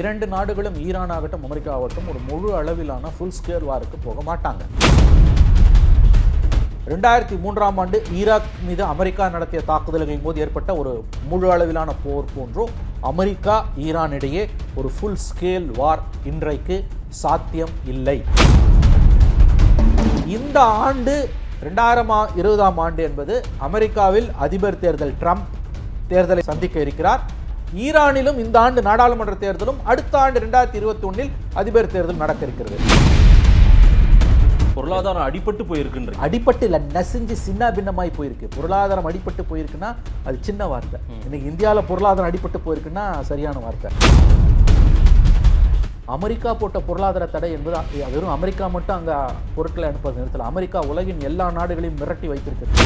இரண்டு நாடுகளும் ஈரான் ஆகட்டும் அமெரிக்கா ஆகட்டும் ஒரு முழு அளவிலான ஃபுல் ஸ்கேல் வாருக்கு போக மாட்டாங்க ரெண்டாயிரத்தி மூன்றாம் ஆண்டு ஈராக் மீது அமெரிக்கா நடத்திய தாக்குதல்களின் போது ஏற்பட்ட ஒரு முழு அளவிலான போர் போன்றும் அமெரிக்கா ஈரான் இடையே ஒரு ஃபுல் ஸ்கேல் வார் இன்றைக்கு சாத்தியம் இல்லை இந்த ஆண்டு ரெண்டாயிரம் இருபதாம் ஆண்டு என்பது அமெரிக்காவில் அதிபர் தேர்தல் ட்ரம்ப் தேர்தலை சந்திக்க இருக்கிறார் ஈரானிலும் இந்த ஆண்டு நாடாளுமன்ற தேர்தலும் அடுத்த ஆண்டு இரண்டாயிரத்தி இருபத்தி ஒன்னில் அதிபர் தேர்தல் நடக்க இருக்கிறது பொருளாதாரம் அடிபட்டு போயிருக்கு அடிபட்டு இல்ல நெசிஞ்சு சின்ன பின்னமாய் போயிருக்கு பொருளாதாரம் அடிபட்டு போயிருக்குன்னா அது சின்ன வார்த்தை இன்னைக்கு இந்தியாவில் பொருளாதாரம் அடிபட்டு போயிருக்குன்னா சரியான வார்த்தை அமெரிக்கா போட்ட பொருளாதார தடை என்பது வெறும் அமெரிக்கா மட்டும் அங்க பொருட்களை அனுப்புறது நிறுத்தல அமெரிக்கா உலகின் எல்லா நாடுகளையும் மிரட்டி வைத்திருக்கிறது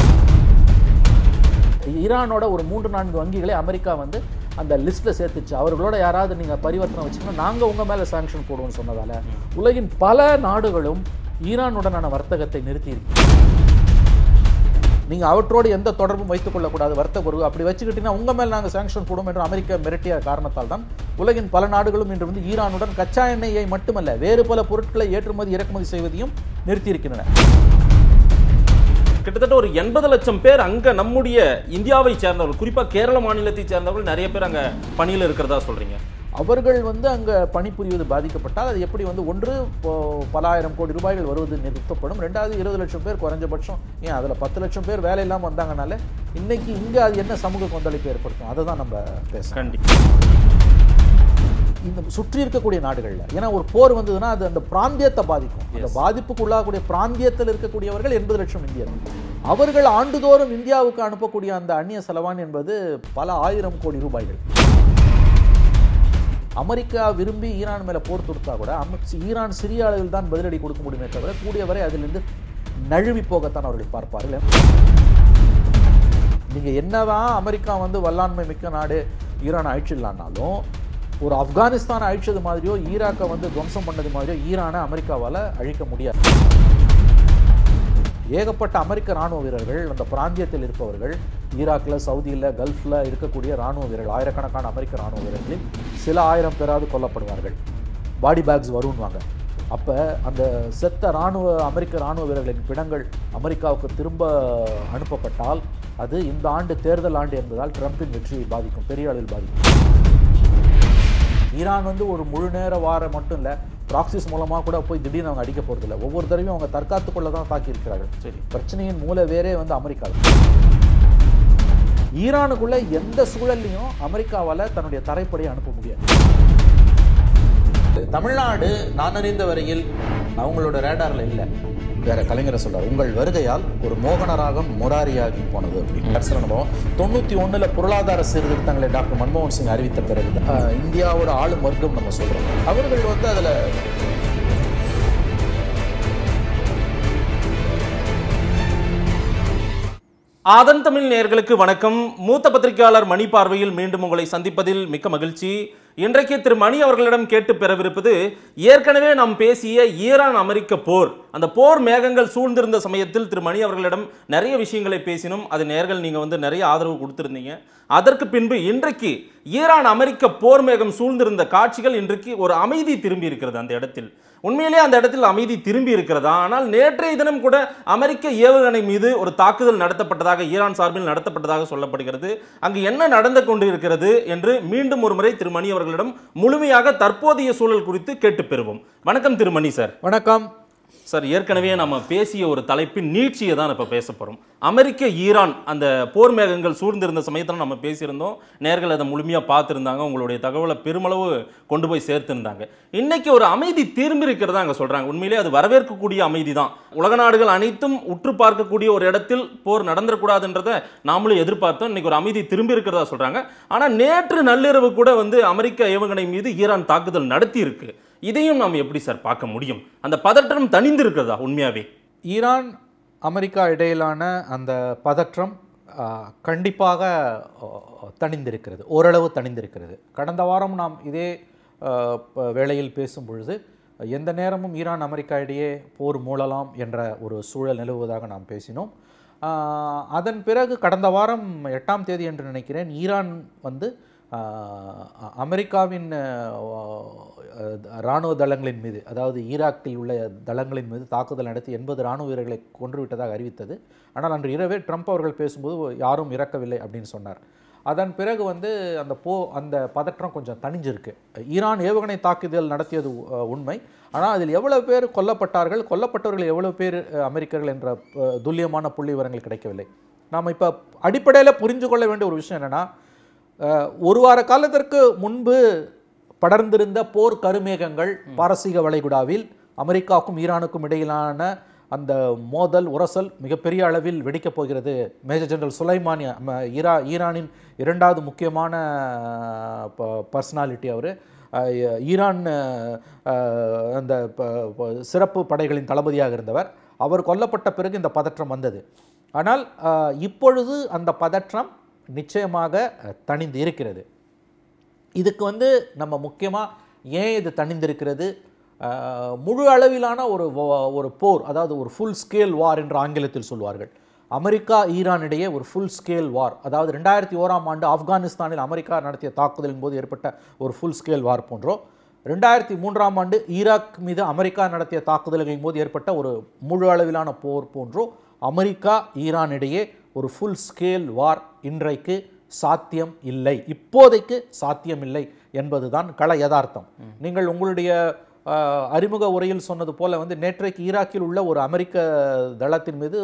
ஈரானோட ஒரு மூன்று நான்கு வங்கிகளை அமெரிக்கா வந்து அந்த லிஸ்ட்டில் சேர்த்துச்சு அவர்களோட யாராவது நீங்கள் பரிவர்த்தனை வச்சுக்கணும் நாங்கள் உங்கள் மேலே சாங்ஷன் போடுவோம்னு சொன்னதால் உலகின் பல நாடுகளும் ஈரானுடனான வர்த்தகத்தை நிறுத்தியிருக்கு நீங்கள் அவற்றோடு எந்த தொடர்பும் வைத்துக் கொள்ளக்கூடாது வர்த்தக உறவு அப்படி வச்சுக்கிட்டீங்கன்னா உங்கள் மேலே நாங்கள் சாங்ஷன் போடுவோம் என்று அமெரிக்கா மிரட்டிய காரணத்தால் தான் உலகின் பல நாடுகளும் இன்று வந்து ஈரானுடன் கச்சா எண்ணெயை மட்டுமல்ல வேறு பல பொருட்களை ஏற்றுமதி இறக்குமதி செய்வதையும் நிறுத்தியிருக்கின்றன கிட்டத்தட்ட ஒரு எண்பது லட்சம் பேர் அங்கே நம்முடைய இந்தியாவை சேர்ந்தவர்கள் குறிப்பாக கேரள மாநிலத்தை சேர்ந்தவர்கள் நிறைய பேர் அங்கே பணியில் இருக்கிறதா சொல்கிறீங்க அவர்கள் வந்து அங்கே பணிபுரிவது பாதிக்கப்பட்டால் அது எப்படி வந்து ஒன்று பல ஆயிரம் கோடி ரூபாய்கள் வருவது நிறுத்தப்படும் ரெண்டாவது இருபது லட்சம் பேர் குறைஞ்சபட்சம் ஏன் அதில் பத்து லட்சம் பேர் வேலை இல்லாமல் வந்தாங்கனால இன்னைக்கு இங்கே அது என்ன சமூக கொந்தளிப்பு ஏற்படுத்தும் அதை தான் நம்ம பேச கண்டிப்பாக இந்த சுற்றி இருக்கக்கூடிய நாடுகளில் ஏன்னா ஒரு போர் வந்ததுன்னா அது அந்த பிராந்தியத்தை பாதிக்கும் அந்த பாதிப்புக்கு உள்ளாகக்கூடிய பிராந்தியத்தில் இருக்கக்கூடியவர்கள் எண்பது லட்சம் இந்தியர்கள் அவர்கள் ஆண்டுதோறும் இந்தியாவுக்கு அனுப்பக்கூடிய அந்த அந்நிய செலவான் என்பது பல ஆயிரம் கோடி ரூபாய்கள் அமெரிக்கா விரும்பி ஈரான் மேலே போர் தொடுத்தா கூட ஈரான் சிறிய அளவில் தான் பதிலடி கொடுக்க முடியுமே தவிர கூடியவரை அதிலிருந்து நழுவி போகத்தான் அவர்கள் பார்ப்பார்கள் நீங்கள் என்னதான் அமெரிக்கா வந்து வல்லாண்மை மிக்க நாடு ஈரான் அழிச்சிடலான்னாலும் ஒரு ஆப்கானிஸ்தானை அழிச்சது மாதிரியோ ஈராக்கை வந்து துவம்சம் பண்ணது மாதிரியோ ஈரானை அமெரிக்காவால் அழிக்க முடியாது ஏகப்பட்ட அமெரிக்க இராணுவ வீரர்கள் அந்த பிராந்தியத்தில் இருப்பவர்கள் ஈராக்கில் சவுதியில் கல்ஃபில் இருக்கக்கூடிய இராணுவ வீரர்கள் ஆயிரக்கணக்கான அமெரிக்க இராணுவ வீரர்களில் சில ஆயிரம் பேராவது கொல்லப்படுவார்கள் பாடி பேக்ஸ் வரும்வாங்க அப்போ அந்த செத்த இராணுவ அமெரிக்க இராணுவ வீரர்களின் பிணங்கள் அமெரிக்காவுக்கு திரும்ப அனுப்பப்பட்டால் அது இந்த ஆண்டு தேர்தல் ஆண்டு என்பதால் ட்ரம்ப்பின் வெற்றியை பாதிக்கும் பெரிய அளவில் பாதிக்கும் ஈரான் வந்து ஒரு முழு நேர வார மட்டும் இல்லை ப்ராக்சிஸ் மூலமாக கூட போய் திடீர்னு அவங்க அடிக்க போகிறதில்ல ஒவ்வொரு தடவையும் அவங்க தற்காத்துக்குள்ள தான் தாக்கியிருக்கிறார்கள் சரி பிரச்சனையின் மூல வேறே வந்து அமெரிக்கா ஈரானுக்குள்ளே எந்த சூழல்லையும் அமெரிக்காவால் தன்னுடைய தரைப்படையை அனுப்ப முடியாது தமிழ்நாடு நான் அறிந்த வரையில் அவங்களோட ரேடாரில் இல்லை வேற கலைஞரை சொல்றார் உங்கள் வருகையால் ஒரு மோகனராகம் முராரியாகி போனது அப்படின்னு அனுபவம் தொண்ணூத்தி ஒண்ணுல பொருளாதார சீர்திருத்தங்களை டாக்டர் மன்மோகன் சிங் அறிவித்த பிறகு இந்தியாவோட ஆளும் வர்க்கம் நம்ம சொல்றோம் அவர்கள் வந்து அதுல ஆதன் தமிழ் நேர்களுக்கு வணக்கம் மூத்த பத்திரிகையாளர் மணி பார்வையில் மீண்டும் உங்களை சந்திப்பதில் மிக்க மகிழ்ச்சி இன்றைக்கு திரு மணி அவர்களிடம் கேட்டு பெறவிருப்பது ஏற்கனவே நாம் பேசிய ஈரான் அமெரிக்க போர் அந்த போர் மேகங்கள் சூழ்ந்திருந்த சமயத்தில் திரு மணி அவர்களிடம் நிறைய விஷயங்களை பேசினோம் அது நேர்கள் நீங்கள் வந்து நிறைய ஆதரவு கொடுத்துருந்தீங்க அதற்கு பின்பு இன்றைக்கு ஈரான் அமெரிக்க போர் மேகம் சூழ்ந்திருந்த காட்சிகள் இன்றைக்கு ஒரு அமைதி திரும்பி இருக்கிறது அந்த இடத்தில் உண்மையிலே அந்த இடத்தில் அமைதி திரும்பி இருக்கிறதா ஆனால் நேற்றைய தினம் கூட அமெரிக்க ஏவுகணை மீது ஒரு தாக்குதல் நடத்தப்பட்டதாக ஈரான் சார்பில் நடத்தப்பட்டதாக சொல்லப்படுகிறது அங்கு என்ன நடந்து கொண்டு இருக்கிறது என்று மீண்டும் ஒரு முறை திருமணி அவர்களிடம் முழுமையாக தற்போதைய சூழல் குறித்து கேட்டு பெறுவோம் வணக்கம் திருமணி சார் வணக்கம் சார் ஏற்கனவே நம்ம பேசிய ஒரு தலைப்பின் நீட்சியை தான் இப்போ பேச போகிறோம் அமெரிக்க ஈரான் அந்த போர் மேகங்கள் சூழ்ந்திருந்த சமயத்தில் நம்ம பேசியிருந்தோம் நேர்கள் அதை முழுமையாக பார்த்துருந்தாங்க உங்களுடைய தகவலை பெருமளவு கொண்டு போய் சேர்த்துருந்தாங்க இன்றைக்கி ஒரு அமைதி திரும்பி இருக்கிறதா அங்கே சொல்கிறாங்க உண்மையிலே அது வரவேற்கக்கூடிய அமைதி தான் உலக நாடுகள் அனைத்தும் உற்று பார்க்கக்கூடிய ஒரு இடத்தில் போர் நடந்துடக்கூடாதுன்றதை நாமளும் எதிர்பார்த்தோம் இன்றைக்கி ஒரு அமைதி திரும்பி இருக்கிறதா சொல்கிறாங்க ஆனால் நேற்று நள்ளிரவு கூட வந்து அமெரிக்க ஏவுகணை மீது ஈரான் தாக்குதல் நடத்தியிருக்கு இதையும் நாம் எப்படி சார் பார்க்க முடியும் அந்த பதற்றம் தனிந்து இருக்கிறதா உண்மையாகவே ஈரான் அமெரிக்கா இடையிலான அந்த பதற்றம் கண்டிப்பாக தனிந்திருக்கிறது ஓரளவு தணிந்திருக்கிறது கடந்த வாரம் நாம் இதே வேளையில் பேசும் பொழுது எந்த நேரமும் ஈரான் அமெரிக்கா இடையே போர் மூழலாம் என்ற ஒரு சூழல் நிலவுவதாக நாம் பேசினோம் அதன் பிறகு கடந்த வாரம் எட்டாம் தேதி என்று நினைக்கிறேன் ஈரான் வந்து அமெரிக்காவின் இராணுவ தளங்களின் மீது அதாவது ஈராக்கில் உள்ள தளங்களின் மீது தாக்குதல் நடத்தி எண்பது இராணுவ வீரர்களை கொன்றுவிட்டதாக அறிவித்தது ஆனால் அன்று இரவே ட்ரம்ப் அவர்கள் பேசும்போது யாரும் இறக்கவில்லை அப்படின்னு சொன்னார் அதன் பிறகு வந்து அந்த போ அந்த பதற்றம் கொஞ்சம் தணிஞ்சிருக்கு ஈரான் ஏவுகணை தாக்குதல் நடத்தியது உண்மை ஆனால் அதில் எவ்வளோ பேர் கொல்லப்பட்டார்கள் கொல்லப்பட்டவர்கள் எவ்வளோ பேர் அமெரிக்கர்கள் என்ற துல்லியமான புள்ளி விவரங்கள் கிடைக்கவில்லை நாம் இப்போ அடிப்படையில் புரிஞ்சு கொள்ள வேண்டிய ஒரு விஷயம் என்னென்னா ஒரு வார காலத்திற்கு முன்பு படர்ந்திருந்த போர் கருமேகங்கள் பாரசீக வளைகுடாவில் அமெரிக்காவுக்கும் ஈரானுக்கும் இடையிலான அந்த மோதல் உரசல் மிகப்பெரிய அளவில் வெடிக்கப் போகிறது மேஜர் ஜெனரல் சுலைமானி ஈரா ஈரானின் இரண்டாவது முக்கியமான பர்சனாலிட்டி அவர் ஈரான் அந்த சிறப்பு படைகளின் தளபதியாக இருந்தவர் அவர் கொல்லப்பட்ட பிறகு இந்த பதற்றம் வந்தது ஆனால் இப்பொழுது அந்த பதற்றம் நிச்சயமாக தணிந்து இருக்கிறது இதுக்கு வந்து நம்ம முக்கியமாக ஏன் இது தணிந்திருக்கிறது முழு அளவிலான ஒரு ஒரு போர் அதாவது ஒரு ஃபுல் ஸ்கேல் வார் என்று ஆங்கிலத்தில் சொல்வார்கள் அமெரிக்கா ஈரானிடையே ஒரு ஃபுல் ஸ்கேல் வார் அதாவது ரெண்டாயிரத்தி ஓராம் ஆண்டு ஆப்கானிஸ்தானில் அமெரிக்கா நடத்திய தாக்குதலின் போது ஏற்பட்ட ஒரு ஃபுல் ஸ்கேல் வார் போன்றோ ரெண்டாயிரத்தி மூன்றாம் ஆண்டு ஈராக் மீது அமெரிக்கா நடத்திய தாக்குதல்களின் போது ஏற்பட்ட ஒரு முழு அளவிலான போர் போன்றோ அமெரிக்கா ஈரான் இடையே ஒரு ஃபுல் ஸ்கேல் வார் இன்றைக்கு சாத்தியம் இல்லை இப்போதைக்கு சாத்தியம் இல்லை என்பதுதான் கள யதார்த்தம் நீங்கள் உங்களுடைய அறிமுக உரையில் சொன்னது போல வந்து நேற்றைக்கு ஈராக்கில் உள்ள ஒரு அமெரிக்க தளத்தின் மீது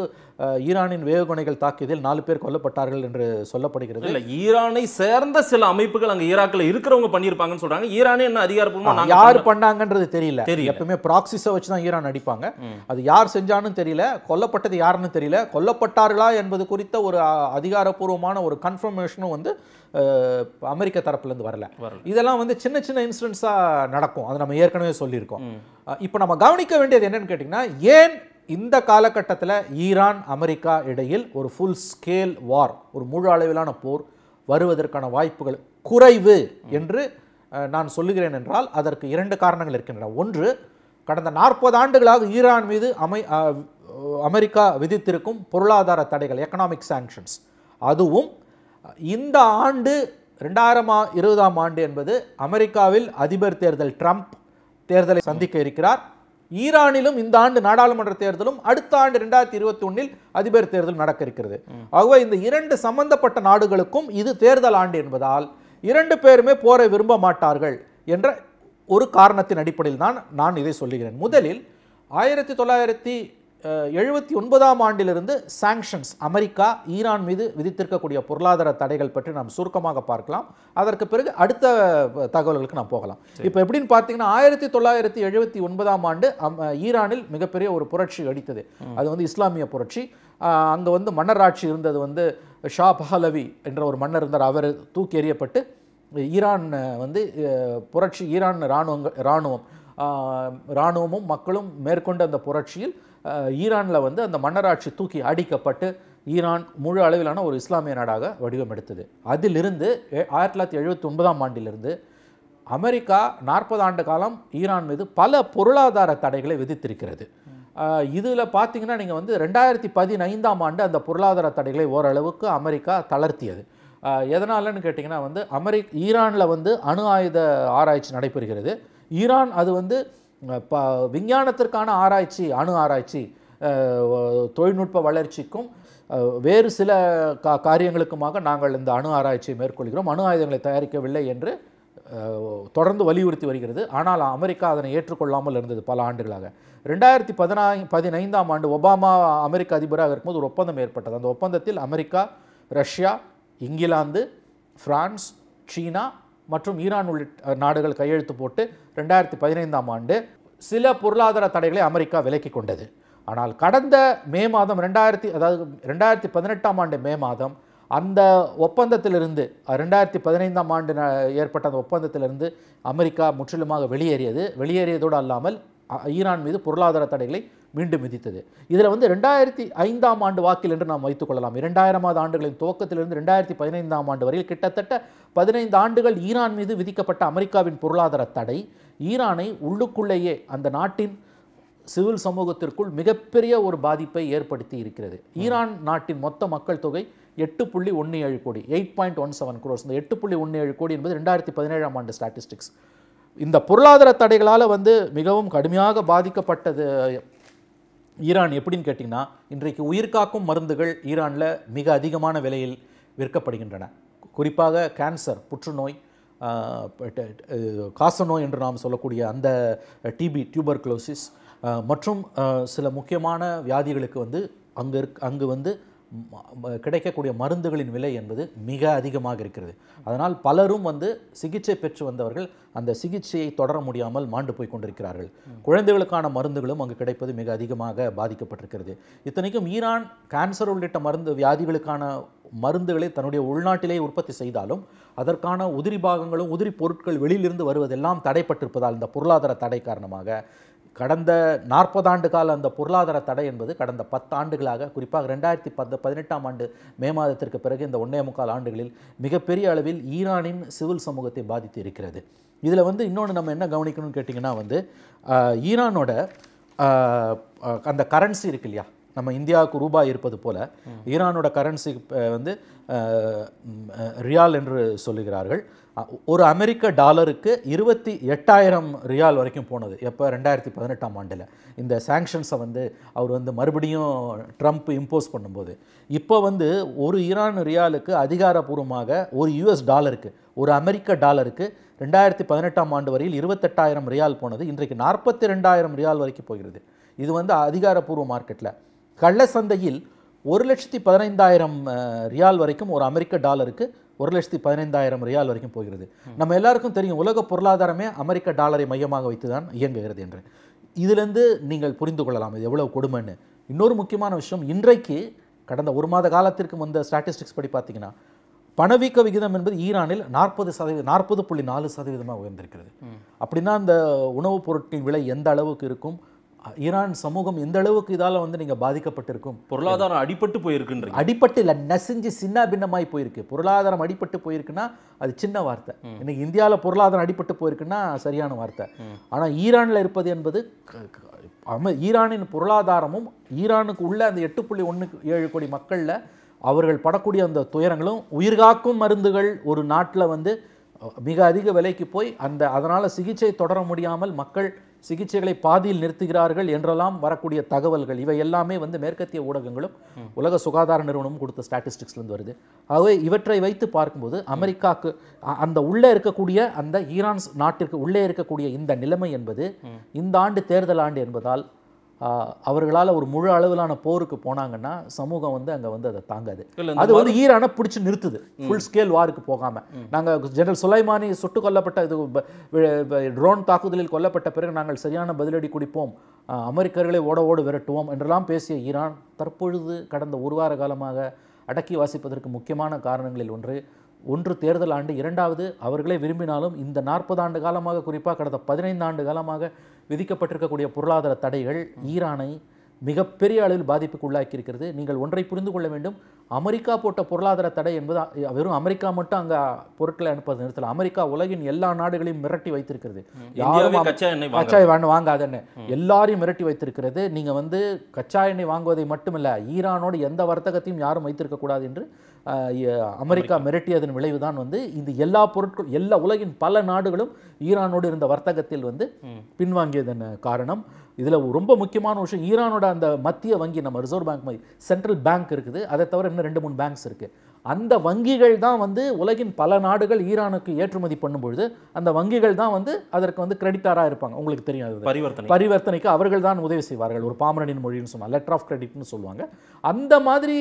ஈரானின் வேகக்கொனைகள் தாக்கியதில் நாலு பேர் கொல்லப்பட்டார்கள் என்று சொல்லப்படுகிறது இல்லை ஈரானை சேர்ந்த சில அமைப்புகள் அங்கே ஈராக்கில் இருக்கிறவங்க பண்ணியிருப்பாங்கன்னு சொல்றாங்க ஈரானே என்ன அதிகாரப்பூர்வமாக யார் பண்ணாங்கன்றது தெரியல தெரியும் எப்பவுமே ப்ராக்சிஸை வச்சு தான் ஈரான் அடிப்பாங்க அது யார் செஞ்சானும் தெரியல கொல்லப்பட்டது யாருன்னு தெரியல கொல்லப்பட்டார்களா என்பது குறித்த ஒரு அதிகாரப்பூர்வமான ஒரு கன்ஃபர்மேஷனும் வந்து அமெரிக்க தரப்புலேருந்து வரல இதெல்லாம் வந்து சின்ன சின்ன இன்சிடென்ட்ஸாக நடக்கும் அது நம்ம ஏற்கனவே சொல்லியிருக்கோம் இப்போ நம்ம கவனிக்க வேண்டியது என்னன்னு கேட்டிங்கன்னா ஏன் இந்த காலகட்டத்தில் ஈரான் அமெரிக்கா இடையில் ஒரு ஃபுல் ஸ்கேல் வார் ஒரு முழு அளவிலான போர் வருவதற்கான வாய்ப்புகள் குறைவு என்று நான் சொல்லுகிறேன் என்றால் அதற்கு இரண்டு காரணங்கள் இருக்கின்றன ஒன்று கடந்த நாற்பது ஆண்டுகளாக ஈரான் மீது அமை அமெரிக்கா விதித்திருக்கும் பொருளாதார தடைகள் எக்கனாமிக் சாங்ஷன்ஸ் அதுவும் இந்த ஆண்டு ரெண்டாயிரம் இருபதாம் ஆண்டு என்பது அமெரிக்காவில் அதிபர் தேர்தல் ட்ரம்ப் தேர்தலை சந்திக்க இருக்கிறார் ஈரானிலும் இந்த ஆண்டு நாடாளுமன்ற தேர்தலும் அடுத்த ஆண்டு ரெண்டாயிரத்தி இருபத்தி ஒன்றில் அதிபர் தேர்தல் நடக்க இருக்கிறது ஆகவே இந்த இரண்டு சம்பந்தப்பட்ட நாடுகளுக்கும் இது தேர்தல் ஆண்டு என்பதால் இரண்டு பேருமே போரை விரும்ப மாட்டார்கள் என்ற ஒரு காரணத்தின் அடிப்படையில் தான் நான் இதை சொல்லுகிறேன் முதலில் ஆயிரத்தி தொள்ளாயிரத்தி எழுபத்தி ஒன்பதாம் ஆண்டிலிருந்து சாங்ஷன்ஸ் அமெரிக்கா ஈரான் மீது விதித்திருக்கக்கூடிய பொருளாதார தடைகள் பற்றி நாம் சுருக்கமாக பார்க்கலாம் அதற்கு பிறகு அடுத்த தகவல்களுக்கு நாம் போகலாம் இப்போ எப்படின்னு பார்த்தீங்கன்னா ஆயிரத்தி தொள்ளாயிரத்தி எழுபத்தி ஒன்பதாம் ஆண்டு ஈரானில் மிகப்பெரிய ஒரு புரட்சி அடித்தது அது வந்து இஸ்லாமிய புரட்சி அங்கே வந்து மன்னராட்சி இருந்தது வந்து ஷா பஹலவி என்ற ஒரு மன்னர் இருந்தார் அவர் தூக்கி எறியப்பட்டு ஈரான் வந்து புரட்சி ஈரான் இராணுவங்கள் இராணுவம் இராணுவமும் மக்களும் மேற்கொண்ட அந்த புரட்சியில் ஈரானில் வந்து அந்த மன்னராட்சி தூக்கி அடிக்கப்பட்டு ஈரான் முழு அளவிலான ஒரு இஸ்லாமிய நாடாக வடிவம் எடுத்தது அதிலிருந்து ஆயிரத்தி தொள்ளாயிரத்தி எழுபத்தி ஒன்பதாம் ஆண்டிலிருந்து அமெரிக்கா நாற்பது ஆண்டு காலம் ஈரான் மீது பல பொருளாதார தடைகளை விதித்திருக்கிறது இதில் பார்த்தீங்கன்னா நீங்கள் வந்து ரெண்டாயிரத்தி பதினைந்தாம் ஆண்டு அந்த பொருளாதார தடைகளை ஓரளவுக்கு அமெரிக்கா தளர்த்தியது எதனாலன்னு கேட்டிங்கன்னா வந்து அமெரிக் ஈரானில் வந்து அணு ஆயுத ஆராய்ச்சி நடைபெறுகிறது ஈரான் அது வந்து ப விஞ்ஞானத்திற்கான ஆராய்ச்சி அணு ஆராய்ச்சி தொழில்நுட்ப வளர்ச்சிக்கும் வேறு சில கா காரியங்களுக்குமாக நாங்கள் இந்த அணு ஆராய்ச்சியை மேற்கொள்கிறோம் அணு ஆயுதங்களை தயாரிக்கவில்லை என்று தொடர்ந்து வலியுறுத்தி வருகிறது ஆனால் அமெரிக்கா அதனை ஏற்றுக்கொள்ளாமல் இருந்தது பல ஆண்டுகளாக ரெண்டாயிரத்தி பதினா பதினைந்தாம் ஆண்டு ஒபாமா அமெரிக்க அதிபராக இருக்கும்போது ஒரு ஒப்பந்தம் ஏற்பட்டது அந்த ஒப்பந்தத்தில் அமெரிக்கா ரஷ்யா இங்கிலாந்து ஃப்ரான்ஸ் சீனா மற்றும் ஈரான் உள்ளிட்ட நாடுகள் கையெழுத்து போட்டு ரெண்டாயிரத்தி பதினைந்தாம் ஆண்டு சில பொருளாதார தடைகளை அமெரிக்கா விலக்கி கொண்டது ஆனால் கடந்த மே மாதம் ரெண்டாயிரத்தி அதாவது ரெண்டாயிரத்தி பதினெட்டாம் ஆண்டு மே மாதம் அந்த ஒப்பந்தத்திலிருந்து ரெண்டாயிரத்தி பதினைந்தாம் ஆண்டு ஏற்பட்ட அந்த ஒப்பந்தத்திலிருந்து அமெரிக்கா முற்றிலுமாக வெளியேறியது வெளியேறியதோடு அல்லாமல் ஈரான் மீது பொருளாதார தடைகளை மீண்டும் விதித்தது இதில் வந்து ரெண்டாயிரத்தி ஐந்தாம் ஆண்டு வாக்கில் என்று நாம் வைத்துக்கொள்ளலாம் இரண்டாயிரமாவது ஆண்டுகளின் துவக்கத்திலிருந்து ரெண்டாயிரத்தி பதினைந்தாம் ஆண்டு வரையில் கிட்டத்தட்ட பதினைந்து ஆண்டுகள் ஈரான் மீது விதிக்கப்பட்ட அமெரிக்காவின் பொருளாதார தடை ஈரானை உள்ளுக்குள்ளேயே அந்த நாட்டின் சிவில் சமூகத்திற்குள் மிகப்பெரிய ஒரு பாதிப்பை ஏற்படுத்தி இருக்கிறது ஈரான் நாட்டின் மொத்த மக்கள் தொகை எட்டு புள்ளி ஒன்று ஏழு கோடி eight point one seven crores இந்த எட்டு புள்ளி ஒன்று ஏழு கோடி என்பது ரெண்டாயிரத்தி பதினேழாம் ஆண்டு ஸ்டாட்டிஸ்டிக்ஸ் இந்த பொருளாதார தடைகளால் வந்து மிகவும் கடுமையாக பாதிக்கப்பட்டது ஈரான் எப்படின்னு கேட்டிங்கன்னா இன்றைக்கு உயிர்காக்கும் மருந்துகள் ஈரானில் மிக அதிகமான விலையில் விற்கப்படுகின்றன குறிப்பாக கேன்சர் புற்றுநோய் காசநோய் என்று நாம் சொல்லக்கூடிய அந்த டிபி டியூபர்குலோசிஸ் மற்றும் சில முக்கியமான வியாதிகளுக்கு வந்து அங்கே இருக் அங்கு வந்து கிடைக்கக்கூடிய மருந்துகளின் விலை என்பது மிக அதிகமாக இருக்கிறது அதனால் பலரும் வந்து சிகிச்சை பெற்று வந்தவர்கள் அந்த சிகிச்சையை தொடர முடியாமல் மாண்டு போய் கொண்டிருக்கிறார்கள் குழந்தைகளுக்கான மருந்துகளும் அங்கு கிடைப்பது மிக அதிகமாக பாதிக்கப்பட்டிருக்கிறது இத்தனைக்கும் ஈரான் கேன்சர் உள்ளிட்ட மருந்து வியாதிகளுக்கான மருந்துகளை தன்னுடைய உள்நாட்டிலேயே உற்பத்தி செய்தாலும் அதற்கான உதிரி பாகங்களும் உதிரி பொருட்கள் வெளியிலிருந்து வருவதெல்லாம் தடைப்பட்டிருப்பதால் இந்த பொருளாதார தடை காரணமாக கடந்த நாற்பதாண்டு கால அந்த பொருளாதார தடை என்பது கடந்த பத்து ஆண்டுகளாக குறிப்பாக ரெண்டாயிரத்தி பத்து பதினெட்டாம் ஆண்டு மே மாதத்திற்கு பிறகு இந்த ஒன்றே முக்கால் ஆண்டுகளில் மிகப்பெரிய அளவில் ஈரானின் சிவில் சமூகத்தை பாதித்து இருக்கிறது இதில் வந்து இன்னொன்று நம்ம என்ன கவனிக்கணும்னு கேட்டிங்கன்னா வந்து ஈரானோட அந்த கரன்சி இருக்கு இல்லையா நம்ம இந்தியாவுக்கு ரூபாய் இருப்பது போல ஈரானோட கரன்சி வந்து ரியால் என்று சொல்லுகிறார்கள் ஒரு அமெரிக்க டாலருக்கு இருபத்தி எட்டாயிரம் ரியால் வரைக்கும் போனது எப்போ ரெண்டாயிரத்தி பதினெட்டாம் ஆண்டில் இந்த சாங்ஷன்ஸை வந்து அவர் வந்து மறுபடியும் ட்ரம்ப் இம்போஸ் பண்ணும்போது இப்போ வந்து ஒரு ஈரான் ரியாலுக்கு அதிகாரபூர்வமாக ஒரு யூஎஸ் டாலருக்கு ஒரு அமெரிக்க டாலருக்கு ரெண்டாயிரத்தி பதினெட்டாம் ஆண்டு வரையில் இருபத்தெட்டாயிரம் ரியால் போனது இன்றைக்கு நாற்பத்தி ரெண்டாயிரம் ரியால் வரைக்கும் போகிறது இது வந்து அதிகாரப்பூர்வ மார்க்கெட்டில் கள்ள சந்தையில் ஒரு லட்சத்தி பதினைந்தாயிரம் ரியால் வரைக்கும் ஒரு அமெரிக்க டாலருக்கு ஒரு லட்சத்தி பதினைந்தாயிரம் ரியால் வரைக்கும் போகிறது நம்ம எல்லாருக்கும் தெரியும் உலக பொருளாதாரமே அமெரிக்க டாலரை மையமாக வைத்து தான் இயங்குகிறது என்று இதிலிருந்து நீங்கள் புரிந்து கொள்ளலாம் இது எவ்வளோ கொடுமைன்னு இன்னொரு முக்கியமான விஷயம் இன்றைக்கு கடந்த ஒரு மாத காலத்திற்கு வந்த ஸ்டாட்டிஸ்டிக்ஸ் படி பார்த்தீங்கன்னா பணவீக்க விகிதம் என்பது ஈரானில் நாற்பது சதவீதம் நாற்பது புள்ளி நாலு சதவீதமாக உயர்ந்திருக்கிறது அப்படின்னா அந்த உணவுப் பொருட்களின் விலை எந்த அளவுக்கு இருக்கும் ஈரான் சமூகம் எந்த அளவுக்கு இதால் வந்து நீங்கள் பாதிக்கப்பட்டிருக்கும் பொருளாதாரம் அடிபட்டு போயிருக்குன்ற அடிபட்டு இல்லை நெசஞ்சு சின்ன பின்னமாய் போயிருக்கு பொருளாதாரம் அடிபட்டு போயிருக்குன்னா அது சின்ன வார்த்தை இன்னைக்கு இந்தியாவில் பொருளாதாரம் அடிபட்டு போயிருக்குன்னா சரியான வார்த்தை ஆனால் ஈரானில் இருப்பது என்பது ஈரானின் பொருளாதாரமும் ஈரானுக்கு உள்ள அந்த எட்டு புள்ளி ஒன்று ஏழு கோடி மக்களில் அவர்கள் படக்கூடிய அந்த துயரங்களும் உயிர்காக்கும் மருந்துகள் ஒரு நாட்டில் வந்து மிக அதிக விலைக்கு போய் அந்த அதனால் சிகிச்சை தொடர முடியாமல் மக்கள் சிகிச்சைகளை பாதியில் நிறுத்துகிறார்கள் என்றெல்லாம் வரக்கூடிய தகவல்கள் இவை எல்லாமே வந்து மேற்கத்திய ஊடகங்களும் உலக சுகாதார நிறுவனமும் கொடுத்த ஸ்டாட்டிஸ்டிக்ஸ்லேருந்து வருது ஆகவே இவற்றை வைத்து பார்க்கும்போது அமெரிக்காவுக்கு அந்த உள்ளே இருக்கக்கூடிய அந்த ஈரான் நாட்டிற்கு உள்ளே இருக்கக்கூடிய இந்த நிலைமை என்பது இந்த ஆண்டு தேர்தல் ஆண்டு என்பதால் அவர்களால் ஒரு முழு அளவிலான போருக்கு போனாங்கன்னா சமூகம் வந்து அங்கே வந்து அதை தாங்காது அது வந்து ஈரானை பிடிச்சி நிறுத்துது ஃபுல் ஸ்கேல் வாருக்கு போகாமல் நாங்கள் ஜெனரல் சுலைமானி சுட்டு கொல்லப்பட்ட இது ட்ரோன் தாக்குதலில் கொல்லப்பட்ட பிறகு நாங்கள் சரியான பதிலடி குடிப்போம் அமெரிக்கர்களை ஓட ஓடு விரட்டுவோம் என்றெல்லாம் பேசிய ஈரான் தற்பொழுது கடந்த ஒரு வார காலமாக அடக்கி வாசிப்பதற்கு முக்கியமான காரணங்களில் ஒன்று ஒன்று தேர்தல் ஆண்டு இரண்டாவது அவர்களே விரும்பினாலும் இந்த நாற்பது ஆண்டு காலமாக குறிப்பாக கடந்த பதினைந்து ஆண்டு காலமாக விதிக்கப்பட்டிருக்கக்கூடிய பொருளாதார தடைகள் ஈரானை மிகப்பெரிய அளவில் பாதிப்புக்கு உள்ளாக்கியிருக்கிறது நீங்கள் ஒன்றை புரிந்து கொள்ள வேண்டும் அமெரிக்கா போட்ட பொருளாதார தடை என்பது வெறும் அமெரிக்கா மட்டும் அங்க பொருட்களை அனுப்பது நிறுத்தல அமெரிக்கா உலகின் எல்லா நாடுகளையும் மிரட்டி வைத்திருக்கிறது யாரும் கச்சா எண்ணெய் எல்லாரையும் மிரட்டி வைத்திருக்கிறது நீங்க வந்து கச்சா எண்ணெய் வாங்குவதை மட்டுமில்ல ஈரானோடு எந்த வர்த்தகத்தையும் யாரும் வைத்திருக்கக்கூடாது என்று அமெரிக்கா மிரட்டியதன் விளைவு தான் வந்து இந்த எல்லா பொருட்கள் எல்லா உலகின் பல நாடுகளும் ஈரானோடு இருந்த வர்த்தகத்தில் வந்து பின்வாங்கியதன் காரணம் இதில் ரொம்ப முக்கியமான விஷயம் ஈரானோட அந்த மத்திய வங்கி நம்ம ரிசர்வ் பேங்க் மாதிரி சென்ட்ரல் பேங்க் இருக்குது அதை தவிர இன்னும் ரெண்டு மூணு பேங்க்ஸ் இருக்குது அந்த வங்கிகள் தான் வந்து உலகின் பல நாடுகள் ஈரானுக்கு ஏற்றுமதி பண்ணும்பொழுது அந்த வங்கிகள் தான் வந்து அதற்கு வந்து கிரெடிட்டாராக இருப்பாங்க உங்களுக்கு தெரியும் பரிவர்த்தனை பரிவர்த்தனைக்கு அவர்கள் தான் உதவி செய்வார்கள் ஒரு பாமரனின் மொழின்னு சொல்லுவாங்க லெட்டர் ஆஃப் கிரெடிட்னு சொல்லுவாங்க அந்த மாதிரி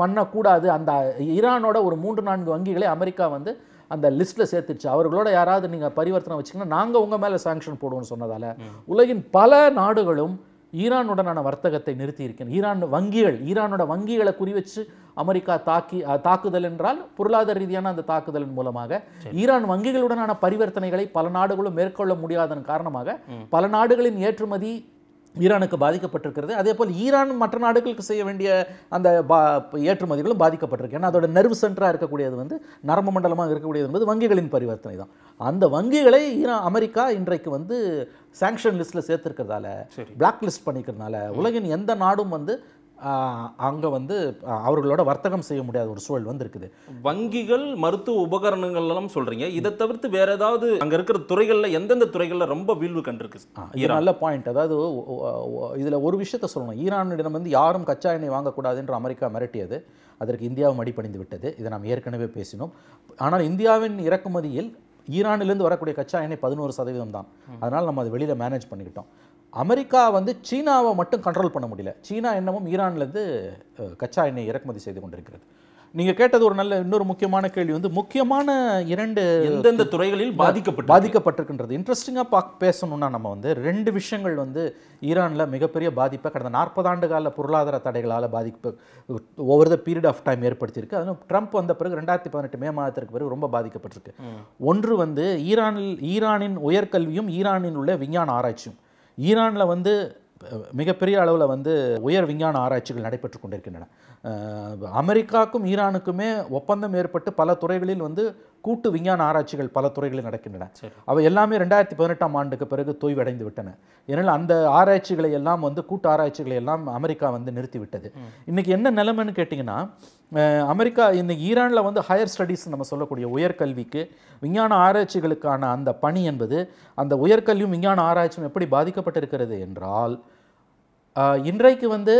பண்ணக்கூடாது அந்த ஈரானோட ஒரு மூன்று நான்கு வங்கிகளை அமெரிக்கா வந்து அந்த லிஸ்ட்டில் சேர்த்துச்சு அவர்களோட யாராவது நீங்கள் பரிவர்த்தனை வச்சிங்கன்னா நாங்கள் உங்கள் மேலே சாங்ஷன் போடுவோம்னு சொன்னதால் உலகின் பல நாடுகளும் ஈரானுடனான வர்த்தகத்தை இருக்கேன் ஈரான் வங்கிகள் ஈரானோட வங்கிகளை குறி வச்சு அமெரிக்கா தாக்கி தாக்குதல் என்றால் பொருளாதார ரீதியான அந்த தாக்குதலின் மூலமாக ஈரான் வங்கிகளுடனான பரிவர்த்தனைகளை பல நாடுகளும் மேற்கொள்ள முடியாதன் காரணமாக பல நாடுகளின் ஏற்றுமதி ஈரானுக்கு பாதிக்கப்பட்டிருக்கிறது அதே போல் ஈரான் மற்ற நாடுகளுக்கு செய்ய வேண்டிய அந்த பா ஏற்றுமதிகளும் பாதிக்கப்பட்டிருக்கு ஏன்னா அதோட நர்வ் சென்டராக இருக்கக்கூடியது வந்து நரம்பு மண்டலமாக இருக்கக்கூடியது என்பது வங்கிகளின் பரிவர்த்தனை தான் அந்த வங்கிகளை ஈரான் அமெரிக்கா இன்றைக்கு வந்து சாங்ஷன் லிஸ்ட்டில் சேர்த்துருக்கிறதால பிளாக் லிஸ்ட் பண்ணிக்கிறதுனால உலகின் எந்த நாடும் வந்து அங்கே வந்து அவர்களோட வர்த்தகம் செய்ய முடியாத ஒரு சூழல் வந்து இருக்குது வங்கிகள் மருத்துவ உபகரணங்கள் எல்லாம் சொல்கிறீங்க இதை தவிர்த்து வேறு ஏதாவது அங்கே இருக்கிற துறைகளில் எந்தெந்த துறைகளில் ரொம்ப வீழ்வு கண்டிருக்கு நல்ல பாயிண்ட் அதாவது இதில் ஒரு விஷயத்த சொல்லணும் ஈரானிடம் வந்து யாரும் கச்சா எண்ணெய் வாங்கக்கூடாதுன்ற அமெரிக்கா மிரட்டியது அதற்கு இந்தியாவும் அடிப்படைந்து விட்டது இதை நாம் ஏற்கனவே பேசினோம் ஆனால் இந்தியாவின் இறக்குமதியில் ஈரானிலிருந்து வரக்கூடிய கச்சா எண்ணெய் பதினோரு சதவீதம் தான் அதனால் நம்ம அதை வெளியில் மேனேஜ் பண்ணிக்கிட்டோம் அமெரிக்கா வந்து சீனாவை மட்டும் கண்ட்ரோல் பண்ண முடியல சீனா என்னமும் ஈரான்லேருந்து கச்சா எண்ணெய் இறக்குமதி செய்து கொண்டிருக்கிறது நீங்கள் கேட்டது ஒரு நல்ல இன்னொரு முக்கியமான கேள்வி வந்து முக்கியமான இரண்டு எந்தெந்த துறைகளில் பாதிக்கப்பட்டு பாதிக்கப்பட்டிருக்கின்றது இன்ட்ரெஸ்டிங்காக பா பேசணுன்னா நம்ம வந்து ரெண்டு விஷயங்கள் வந்து ஈரானில் மிகப்பெரிய பாதிப்பை கடந்த நாற்பது ஆண்டு கால பொருளாதார தடைகளால் பாதிப்பு ஒவ்வொரு த பீரியட் ஆஃப் டைம் ஏற்படுத்தியிருக்கு அதுவும் ட்ரம்ப் வந்த பிறகு ரெண்டாயிரத்தி பதினெட்டு மே மாதத்திற்கு பிறகு ரொம்ப பாதிக்கப்பட்டிருக்கு ஒன்று வந்து ஈரானில் ஈரானின் உயர்கல்வியும் ஈரானில் உள்ள விஞ்ஞான ஆராய்ச்சியும் ஈரானில் வந்து மிகப்பெரிய அளவில் வந்து உயர் விஞ்ஞான ஆராய்ச்சிகள் நடைபெற்று கொண்டிருக்கின்றன அமெரிக்காவுக்கும் ஈரானுக்குமே ஒப்பந்தம் ஏற்பட்டு பல துறைகளில் வந்து கூட்டு விஞ்ஞான ஆராய்ச்சிகள் பல துறைகளில் நடக்கின்றன அவை எல்லாமே ரெண்டாயிரத்தி பதினெட்டாம் ஆண்டுக்கு பிறகு தொய்வடைந்து விட்டன ஏனால் அந்த ஆராய்ச்சிகளை எல்லாம் வந்து கூட்டு ஆராய்ச்சிகளை எல்லாம் அமெரிக்கா வந்து நிறுத்திவிட்டது இன்றைக்கி என்ன நிலைமைன்னு கேட்டிங்கன்னா அமெரிக்கா இந்த ஈரானில் வந்து ஹையர் ஸ்டடீஸ் நம்ம சொல்லக்கூடிய உயர்கல்விக்கு விஞ்ஞான ஆராய்ச்சிகளுக்கான அந்த பணி என்பது அந்த உயர்கல்வியும் விஞ்ஞான ஆராய்ச்சியும் எப்படி பாதிக்கப்பட்டிருக்கிறது என்றால் இன்றைக்கு வந்து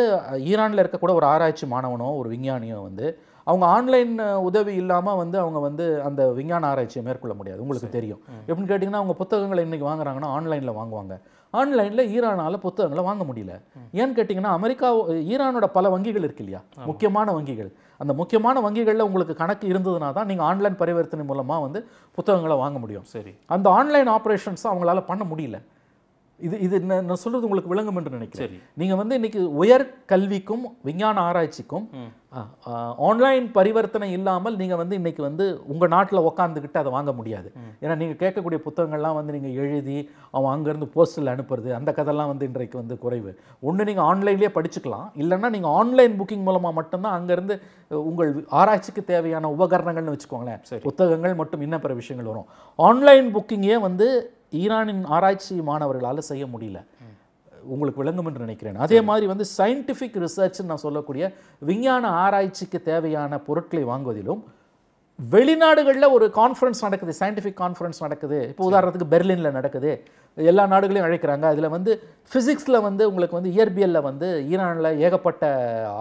ஈரானில் இருக்கக்கூட ஒரு ஆராய்ச்சி மாணவனோ ஒரு விஞ்ஞானியோ வந்து அவங்க ஆன்லைன் உதவி இல்லாமல் வந்து அவங்க வந்து அந்த விஞ்ஞான ஆராய்ச்சியை மேற்கொள்ள முடியாது உங்களுக்கு தெரியும் எப்படின்னு கேட்டிங்கன்னா அவங்க புத்தகங்களை இன்றைக்கி வாங்குறாங்கன்னா ஆன்லைனில் வாங்குவாங்க ஆன்லைனில் ஈரானால் புத்தகங்களை வாங்க முடியல ஏன்னு கேட்டிங்கன்னா அமெரிக்கா ஈரானோட பல வங்கிகள் இருக்கு இல்லையா முக்கியமான வங்கிகள் அந்த முக்கியமான வங்கிகளில் உங்களுக்கு கணக்கு இருந்ததுனா தான் நீங்கள் ஆன்லைன் பரிவர்த்தனை மூலமாக வந்து புத்தகங்களை வாங்க முடியும் சரி அந்த ஆன்லைன் ஆப்ரேஷன்ஸ் அவங்களால பண்ண முடியல இது இது நான் சொல்கிறது உங்களுக்கு விளங்கும் என்று நினைக்கிறேன் நீங்கள் வந்து இன்றைக்கி உயர் கல்விக்கும் விஞ்ஞான ஆராய்ச்சிக்கும் ஆன்லைன் பரிவர்த்தனை இல்லாமல் நீங்கள் வந்து இன்றைக்கி வந்து உங்கள் நாட்டில் உக்காந்துக்கிட்டு அதை வாங்க முடியாது ஏன்னா நீங்கள் கேட்கக்கூடிய புத்தகங்கள்லாம் வந்து நீங்கள் எழுதி அவன் அங்கேருந்து போஸ்டில் அனுப்புறது அந்த கதெல்லாம் வந்து இன்றைக்கு வந்து குறைவு ஒன்று நீங்கள் ஆன்லைன்லேயே படிச்சுக்கலாம் இல்லைன்னா நீங்கள் ஆன்லைன் புக்கிங் மூலமாக மட்டும்தான் அங்கேருந்து உங்கள் ஆராய்ச்சிக்கு தேவையான உபகரணங்கள்னு வச்சுக்கோங்களேன் புத்தகங்கள் மட்டும் இன்ன பிற விஷயங்கள் வரும் ஆன்லைன் புக்கிங்கே வந்து ஈரானின் ஆராய்ச்சி மாணவர்களால் செய்ய முடியல உங்களுக்கு விளங்கும் என்று நினைக்கிறேன் அதே மாதிரி வந்து சயின்டிஃபிக் ரிசர்ச்னு நான் சொல்லக்கூடிய விஞ்ஞான ஆராய்ச்சிக்கு தேவையான பொருட்களை வாங்குவதிலும் வெளிநாடுகளில் ஒரு கான்ஃபரன்ஸ் நடக்குது சயின்டிஃபிக் கான்ஃபரன்ஸ் நடக்குது இப்போ உதாரணத்துக்கு பெர்லினில் நடக்குது எல்லா நாடுகளையும் அழைக்கிறாங்க அதில் வந்து ஃபிசிக்ஸில் வந்து உங்களுக்கு வந்து இயற்பியலில் வந்து ஈரானில் ஏகப்பட்ட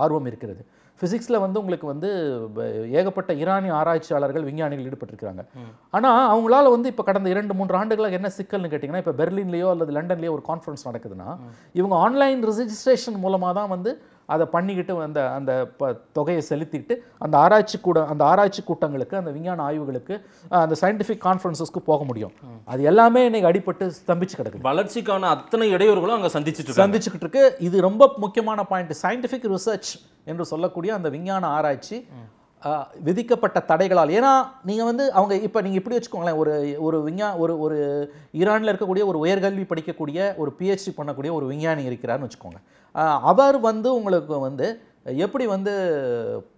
ஆர்வம் இருக்கிறது ஃபிசிக்ஸில் வந்து உங்களுக்கு வந்து ஏகப்பட்ட ஈரானிய ஆராய்ச்சியாளர்கள் விஞ்ஞானிகள் ஈடுபட்டிருக்கிறாங்க ஆனால் அவங்களால வந்து இப்போ கடந்த இரண்டு மூன்று ஆண்டுகளாக என்ன சிக்கல்னு கேட்டிங்கன்னா இப்போ பெர்லின்லேயோ அல்லது லண்டன்லேயோ ஒரு கான்ஃபரன்ஸ் நடக்குதுன்னா இவங்க ஆன்லைன் ரிஜிஸ்ட்ரேஷன் மூலமாக தான் வந்து அதை பண்ணிக்கிட்டு அந்த அந்த ப தொகையை செலுத்திக்கிட்டு அந்த ஆராய்ச்சி கூட அந்த ஆராய்ச்சி கூட்டங்களுக்கு அந்த விஞ்ஞான ஆய்வுகளுக்கு அந்த சயின்டிஃபிக் கான்ஃபரன்ஸஸ்க்கு போக முடியும் அது எல்லாமே இன்னைக்கு அடிப்பட்டு ஸ்தம்பிச்சு கிடக்கு வளர்ச்சிக்கான அத்தனை இடையூறுகளும் அங்கே சந்திச்சுட்டு சந்திச்சுக்கிட்டு இருக்கு இது ரொம்ப முக்கியமான பாயிண்ட் சயின்டிஃபிக் ரிசர்ச் என்று சொல்லக்கூடிய அந்த விஞ்ஞான ஆராய்ச்சி விதிக்கப்பட்ட தடைகளால் ஏன்னா நீங்கள் வந்து அவங்க இப்போ நீங்கள் இப்படி வச்சுக்கோங்களேன் ஒரு ஒரு விஞ்ஞா ஒரு ஒரு ஈரானில் இருக்கக்கூடிய ஒரு உயர்கல்வி படிக்கக்கூடிய ஒரு பிஹெச்டி பண்ணக்கூடிய ஒரு விஞ்ஞானி இருக்கிறார்னு வச்சுக்கோங்க அவர் வந்து உங்களுக்கு வந்து எப்படி வந்து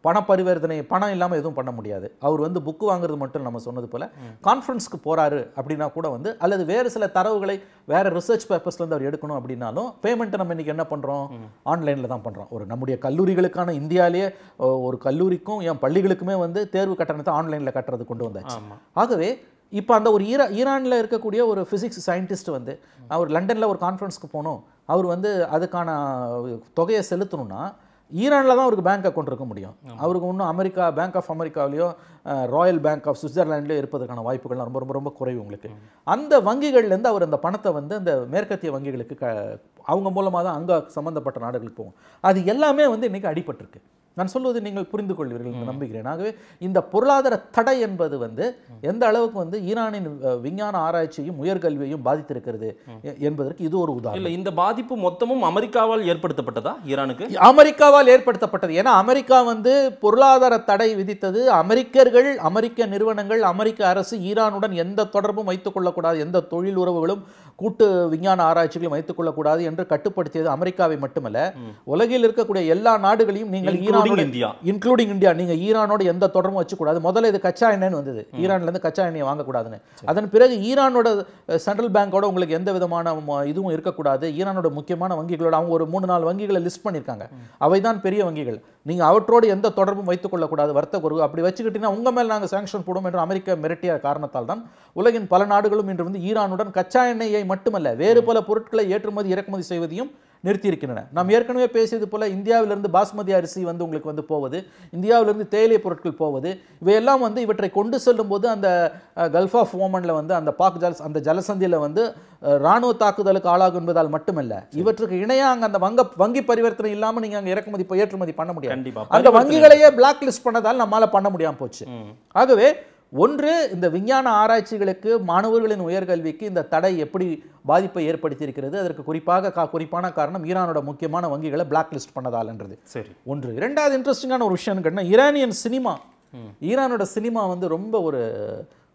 பண பரிவர்த்தனை பணம் இல்லாமல் எதுவும் பண்ண முடியாது அவர் வந்து புக்கு வாங்குறது மட்டும் நம்ம சொன்னது போல் கான்ஃபரன்ஸ்க்கு போகிறாரு அப்படின்னா கூட வந்து அல்லது வேறு சில தரவுகளை வேறு ரிசர்ச் பேப்பர்ஸ்லேருந்து அவர் எடுக்கணும் அப்படின்னாலும் பேமெண்ட்டை நம்ம இன்றைக்கி என்ன பண்ணுறோம் ஆன்லைனில் தான் பண்ணுறோம் ஒரு நம்முடைய கல்லூரிகளுக்கான இந்தியாவிலேயே ஒரு கல்லூரிக்கும் என் பள்ளிகளுக்குமே வந்து தேர்வு கட்டணத்தை ஆன்லைனில் கட்டுறது கொண்டு வந்தாச்சு ஆகவே இப்போ அந்த ஒரு ஈரா ஈரானில் இருக்கக்கூடிய ஒரு ஃபிசிக்ஸ் சயின்டிஸ்ட் வந்து அவர் லண்டனில் ஒரு கான்ஃபரன்ஸ்க்கு போகணும் அவர் வந்து அதுக்கான தொகையை செலுத்தணும்னா ஈரானில் தான் அவருக்கு பேங்க் அக்கௌண்ட் இருக்க முடியும் அவருக்கு ஒன்றும் அமெரிக்கா பேங்க் ஆஃப் அமெரிக்காவிலேயோ ராயல் பேங்க் ஆஃப் சுவிட்சர்லாண்ட்லேயோ இருப்பதற்கான வாய்ப்புகள்லாம் ரொம்ப ரொம்ப ரொம்ப குறைவு உங்களுக்கு அந்த வங்கிகள்லேருந்து அவர் அந்த பணத்தை வந்து அந்த மேற்கத்திய வங்கிகளுக்கு க அவங்க மூலமாக தான் அங்கே சம்மந்தப்பட்ட நாடுகளுக்கு போகும் அது எல்லாமே வந்து இன்றைக்கி அடிபட்டிருக்கு நான் சொல்வது நீங்கள் புரிந்து கொள்வீர்கள் நம்புகிறேன் ஆகவே இந்த பொருளாதார தடை என்பது வந்து எந்த அளவுக்கு வந்து ஈரானின் விஞ்ஞான ஆராய்ச்சியும் உயர்கல்வியையும் பாதித்திருக்கிறது என்பதற்கு இது ஒரு உதாரணம் இல்லை இந்த பாதிப்பு மொத்தமும் அமெரிக்காவால் ஏற்படுத்தப்பட்டதா ஈரானுக்கு அமெரிக்காவால் ஏற்படுத்தப்பட்டது ஏன்னா அமெரிக்கா வந்து பொருளாதார தடை விதித்தது அமெரிக்கர்கள் அமெரிக்க நிறுவனங்கள் அமெரிக்க அரசு ஈரானுடன் எந்த தொடர்பும் வைத்துக் கொள்ளக்கூடாது எந்த தொழில் உறவுகளும் கூட்டு விஞ்ஞான ஆராய்ச்சிகளும் வைத்துக் கொள்ளக்கூடாது என்று கட்டுப்படுத்தியது அமெரிக்காவை மட்டுமல்ல உலகில் இருக்கக்கூடிய எல்லா நாடுகளையும் நீங்கள் ஈரான் ஈரானோட இந்தியா இன்க்ளூடிங் இந்தியா நீங்க ஈரானோட எந்த தொடர்பும் வச்சுக்கூடாது முதல்ல இது கச்சா எண்ணெய்னு வந்தது இருந்து கச்சா வாங்க வாங்கக்கூடாதுன்னு அதன் பிறகு ஈரானோட சென்ட்ரல் பேங்கோட உங்களுக்கு எந்த விதமான இதுவும் இருக்கக்கூடாது ஈரானோட முக்கியமான வங்கிகளோட அவங்க ஒரு மூணு நாலு வங்கிகளை லிஸ்ட் பண்ணிருக்காங்க அவைதான் பெரிய வங்கிகள் நீங்க அவற்றோடு எந்த தொடர்பும் வைத்துக் கொள்ளக்கூடாது வர்த்தக குரு அப்படி வச்சுக்கிட்டீங்கன்னா உங்க மேல் நாங்கள் சாங்ஷன் போடும் என்று அமெரிக்க மிரட்டிய காரணத்தால் தான் உலகின் பல நாடுகளும் இன்று வந்து ஈரானுடன் கச்சா எண்ணெயை மட்டுமல்ல வேறு பல பொருட்களை ஏற்றுமதி இறக்குமதி செய்வதையும் நிறுத்தியிருக்கின்றன நாம் ஏற்கனவே பேசியது போல் இந்தியாவிலிருந்து பாஸ்மதி அரிசி வந்து உங்களுக்கு வந்து போவது இந்தியாவிலிருந்து தேயிலை பொருட்கள் போவது இவையெல்லாம் வந்து இவற்றை கொண்டு செல்லும் போது அந்த கல்ஃப் ஆஃப் ஓமனில் வந்து அந்த பாக் ஜலஸ் அந்த ஜலசந்தியில் வந்து இராணுவ தாக்குதலுக்கு ஆளாகும் என்பதால் மட்டுமல்ல இவற்றுக்கு இணையாக அங்கே அந்த வங்க வங்கி பரிவர்த்தனை இல்லாமல் நீங்கள் அங்கே இறக்குமதி ஏற்றுமதி பண்ண முடியாது அந்த வங்கிகளையே பிளாக் லிஸ்ட் பண்ணதால் நம்மளால் பண்ண முடியாமல் போச்சு ஆகவே ஒன்று இந்த விஞ்ஞான ஆராய்ச்சிகளுக்கு மாணவர்களின் உயர்கல்விக்கு இந்த தடை எப்படி பாதிப்பை ஏற்படுத்தியிருக்கிறது அதற்கு குறிப்பாக கா குறிப்பான காரணம் ஈரானோட முக்கியமான வங்கிகளை பிளாக் லிஸ்ட் பண்ணதாலன்றது சரி ஒன்று இரண்டாவது இன்ட்ரெஸ்டிங்கான ஒரு விஷயம் கேட்டால் ஈரானியன் சினிமா ஈரானோட சினிமா வந்து ரொம்ப ஒரு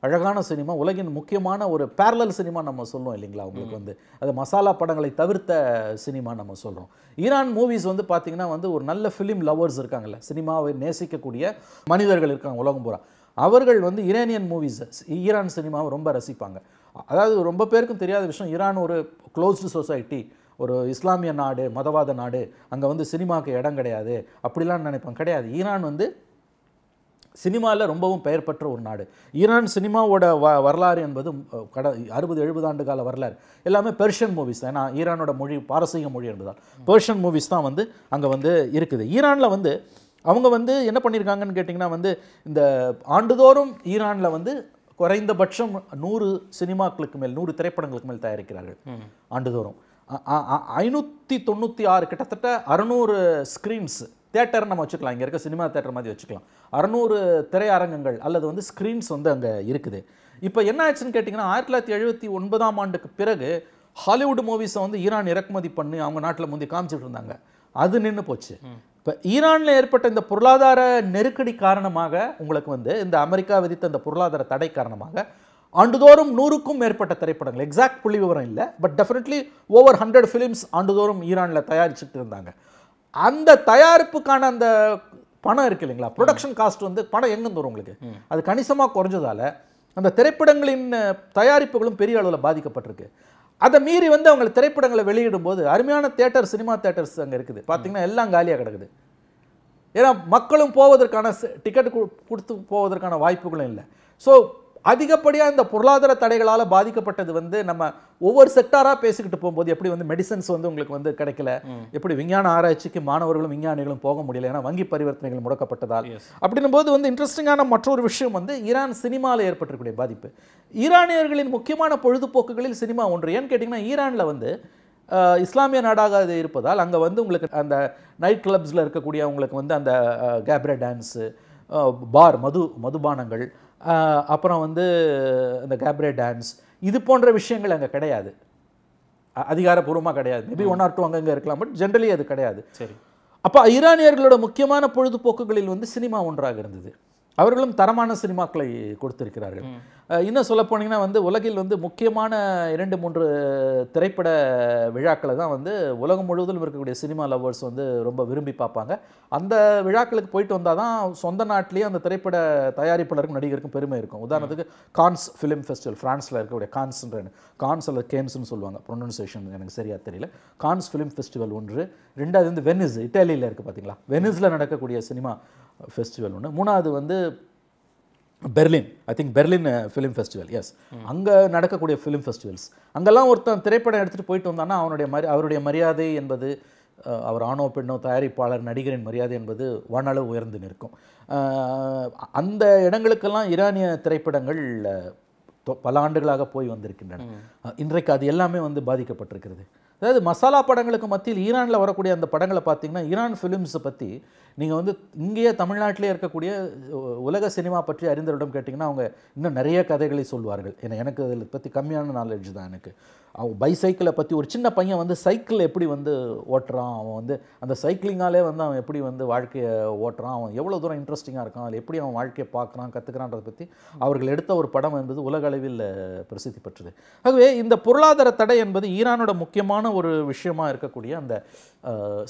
அழகான சினிமா உலகின் முக்கியமான ஒரு பேரலல் சினிமா நம்ம சொல்லுவோம் இல்லைங்களா உங்களுக்கு வந்து அது மசாலா படங்களை தவிர்த்த சினிமா நம்ம சொல்கிறோம் ஈரான் மூவிஸ் வந்து பார்த்திங்கன்னா வந்து ஒரு நல்ல ஃபிலிம் லவர்ஸ் இருக்காங்கல்ல சினிமாவை நேசிக்கக்கூடிய மனிதர்கள் இருக்காங்க உலகம் பூரா அவர்கள் வந்து ஈரானியன் மூவிஸ் ஈரான் சினிமாவை ரொம்ப ரசிப்பாங்க அதாவது ரொம்ப பேருக்கும் தெரியாத விஷயம் ஈரான் ஒரு க்ளோஸ்டு சொசைட்டி ஒரு இஸ்லாமிய நாடு மதவாத நாடு அங்கே வந்து சினிமாவுக்கு இடம் கிடையாது அப்படிலாம் நினைப்பாங்க கிடையாது ஈரான் வந்து சினிமாவில் ரொம்பவும் பெயர் பெற்ற ஒரு நாடு ஈரான் சினிமாவோட வ வரலாறு என்பது கட அறுபது எழுபது ஆண்டு கால வரலாறு எல்லாமே பெர்ஷியன் மூவிஸ் ஏன்னா ஈரானோட மொழி பாரசீக மொழி என்பதால் பெர்ஷியன் மூவிஸ் தான் வந்து அங்கே வந்து இருக்குது ஈரானில் வந்து அவங்க வந்து என்ன பண்ணியிருக்காங்கன்னு கேட்டிங்கன்னா வந்து இந்த ஆண்டுதோறும் ஈரானில் வந்து குறைந்தபட்சம் நூறு சினிமாக்களுக்கு மேல் நூறு திரைப்படங்களுக்கு மேல் தயாரிக்கிறார்கள் ஆண்டுதோறும் ஐநூற்றி தொண்ணூற்றி ஆறு கிட்டத்தட்ட அறநூறு ஸ்க்ரீன்ஸ் தேட்டர் நம்ம வச்சுக்கலாம் இங்கே இருக்க சினிமா தேட்டர் மாதிரி வச்சுக்கலாம் அறநூறு திரையரங்கங்கள் அல்லது வந்து ஸ்க்ரீன்ஸ் வந்து அங்கே இருக்குது இப்போ என்ன ஆச்சுன்னு கேட்டிங்கன்னா ஆயிரத்தி தொள்ளாயிரத்தி எழுபத்தி ஒன்பதாம் ஆண்டுக்கு பிறகு ஹாலிவுட் மூவிஸை வந்து ஈரான் இறக்குமதி பண்ணி அவங்க நாட்டில் முந்தி காமிச்சிட்டு இருந்தாங்க அது நின்று போச்சு இப்போ ஈரானில் ஏற்பட்ட இந்த பொருளாதார நெருக்கடி காரணமாக உங்களுக்கு வந்து இந்த அமெரிக்கா விதித்த இந்த பொருளாதார தடை காரணமாக ஆண்டுதோறும் நூறுக்கும் மேற்பட்ட திரைப்படங்கள் எக்ஸாக்ட் புள்ளி விவரம் இல்லை but definitely over hundred films ஆண்டுதோறும் ஈரானில் தயாரிச்சுட்டு இருந்தாங்க அந்த தயாரிப்புக்கான அந்த பணம் இருக்கு இல்லைங்களா ப்ரொடக்ஷன் காஸ்ட் வந்து பணம் எங்கேருந்து வரும் உங்களுக்கு அது கணிசமாக குறைஞ்சதால் அந்த திரைப்படங்களின் தயாரிப்புகளும் பெரிய அளவில் பாதிக்கப்பட்டிருக்கு அதை மீறி வந்து அவங்களை திரைப்படங்களை வெளியிடும் போது அருமையான தேட்டர் சினிமா தேட்டர்ஸ் அங்கே இருக்குது பார்த்தீங்கன்னா எல்லாம் காலியாக கிடக்குது ஏன்னா மக்களும் போவதற்கான டிக்கெட் கொடுத்து போவதற்கான வாய்ப்புகளும் இல்லை ஸோ அதிகப்படியாக இந்த பொருளாதார தடைகளால் பாதிக்கப்பட்டது வந்து நம்ம ஒவ்வொரு செக்டாராக பேசிக்கிட்டு போகும்போது எப்படி வந்து மெடிசன்ஸ் வந்து உங்களுக்கு வந்து கிடைக்கல எப்படி விஞ்ஞான ஆராய்ச்சிக்கு மாணவர்களும் விஞ்ஞானிகளும் போக முடியல ஏன்னா வங்கி பரிவர்த்தனைகள் முடக்கப்பட்டதால் அப்படின்னும் போது வந்து இன்ட்ரெஸ்டிங்கான மற்றொரு விஷயம் வந்து ஈரான் சினிமாவில் ஏற்பட்டிருக்கக்கூடிய பாதிப்பு ஈரானியர்களின் முக்கியமான பொழுதுபோக்குகளில் சினிமா ஒன்று ஏன்னு கேட்டிங்கன்னா ஈரானில் வந்து இஸ்லாமிய நாடாக அது இருப்பதால் அங்கே வந்து உங்களுக்கு அந்த நைட் கிளப்ஸில் இருக்கக்கூடிய உங்களுக்கு வந்து அந்த கேப்ரே டான்ஸு பார் மது மதுபானங்கள் அப்புறம் வந்து இந்த கேப்ரே டான்ஸ் இது போன்ற விஷயங்கள் அங்கே கிடையாது அதிகாரப்பூர்வமாக கிடையாது மேபி ஒன் ஆர் டூ அங்கங்கே இருக்கலாம் பட் ஜென்ரலி அது கிடையாது சரி அப்போ ஈரானியர்களோட முக்கியமான பொழுதுபோக்குகளில் வந்து சினிமா ஒன்றாக இருந்தது அவர்களும் தரமான சினிமாக்களை கொடுத்திருக்கிறார்கள் இன்னும் சொல்ல போனீங்கன்னா வந்து உலகில் வந்து முக்கியமான இரண்டு மூன்று திரைப்பட விழாக்களை தான் வந்து உலகம் முழுவதும் இருக்கக்கூடிய சினிமா லவ்வர்ஸ் வந்து ரொம்ப விரும்பி பார்ப்பாங்க அந்த விழாக்களுக்கு போயிட்டு வந்தால் தான் சொந்த நாட்டிலேயே அந்த திரைப்பட தயாரிப்பாளருக்கும் நடிகருக்கும் பெருமை இருக்கும் உதாரணத்துக்கு கான்ஸ் ஃபிலிம் ஃபெஸ்டிவல் ஃப்ரான்ஸில் இருக்கக்கூடிய கான்ஸ்ன்ற கான்ஸ் அல்ல கேம்ஸ்னு சொல்லுவாங்க ப்ரொனன்சேஷன் எனக்கு சரியாக தெரியல கான்ஸ் ஃபிலிம் ஃபெஸ்டிவல் ஒன்று ரெண்டாவது வந்து வெனிஸ் இட்டாலியில் இருக்குது பார்த்தீங்களா வெனிஸில் நடக்கக்கூடிய சினிமா ஃபெஸ்டிவல் ஒன்று மூணாவது வந்து Berlin I think Berlin film festival is அங்கே நடக்கக்கூடிய ஃபிலிம் ஃபெஸ்டிவல்ஸ் அங்கெல்லாம் ஒருத்தன் திரைப்படம் எடுத்துகிட்டு போயிட்டு வந்தான்னா அவனுடைய மரி அவருடைய மரியாதை என்பது uh, அவர் ஆணோ பெண்ணோ தயாரிப்பாளர் நடிகரின் மரியாதை என்பது வானளவு உயர்ந்து நிற்கும் uh, அந்த இடங்களுக்கெல்லாம் ஈரானிய திரைப்படங்கள் uh, பல ஆண்டுகளாக போய் வந்திருக்கின்றன இன்றைக்கு அது எல்லாமே வந்து பாதிக்கப்பட்டிருக்கிறது அதாவது மசாலா படங்களுக்கு மத்தியில் ஈரானில் வரக்கூடிய அந்த படங்களை பார்த்தீங்கன்னா ஈரான் ஃபிலிம்ஸை பற்றி நீங்கள் வந்து இங்கேயே தமிழ்நாட்டிலே இருக்கக்கூடிய உலக சினிமா பற்றி அறிந்தவரிடம் கேட்டிங்கன்னா அவங்க இன்னும் நிறைய கதைகளை சொல்வார்கள் ஏன்னா எனக்கு அதில் பற்றி கம்மியான நாலேஜ் தான் எனக்கு அவன் பைசைக்கிளை பற்றி ஒரு சின்ன பையன் வந்து சைக்கிள் எப்படி வந்து ஓட்டுறான் அவன் வந்து அந்த சைக்கிளிங்காலே வந்து அவன் எப்படி வந்து வாழ்க்கையை ஓட்டுறான் அவன் எவ்வளோ தூரம் இன்ட்ரெஸ்டிங்காக இருக்கான் அதில் எப்படி அவன் வாழ்க்கையை பார்க்குறான் கற்றுக்கிறான்றத பற்றி அவர்கள் எடுத்த ஒரு படம் என்பது உலக அளவில் பிரசித்தி பெற்றது ஆகவே இந்த பொருளாதார தடை என்பது ஈரானோட முக்கியமான ஒரு விஷயமாக இருக்கக்கூடிய அந்த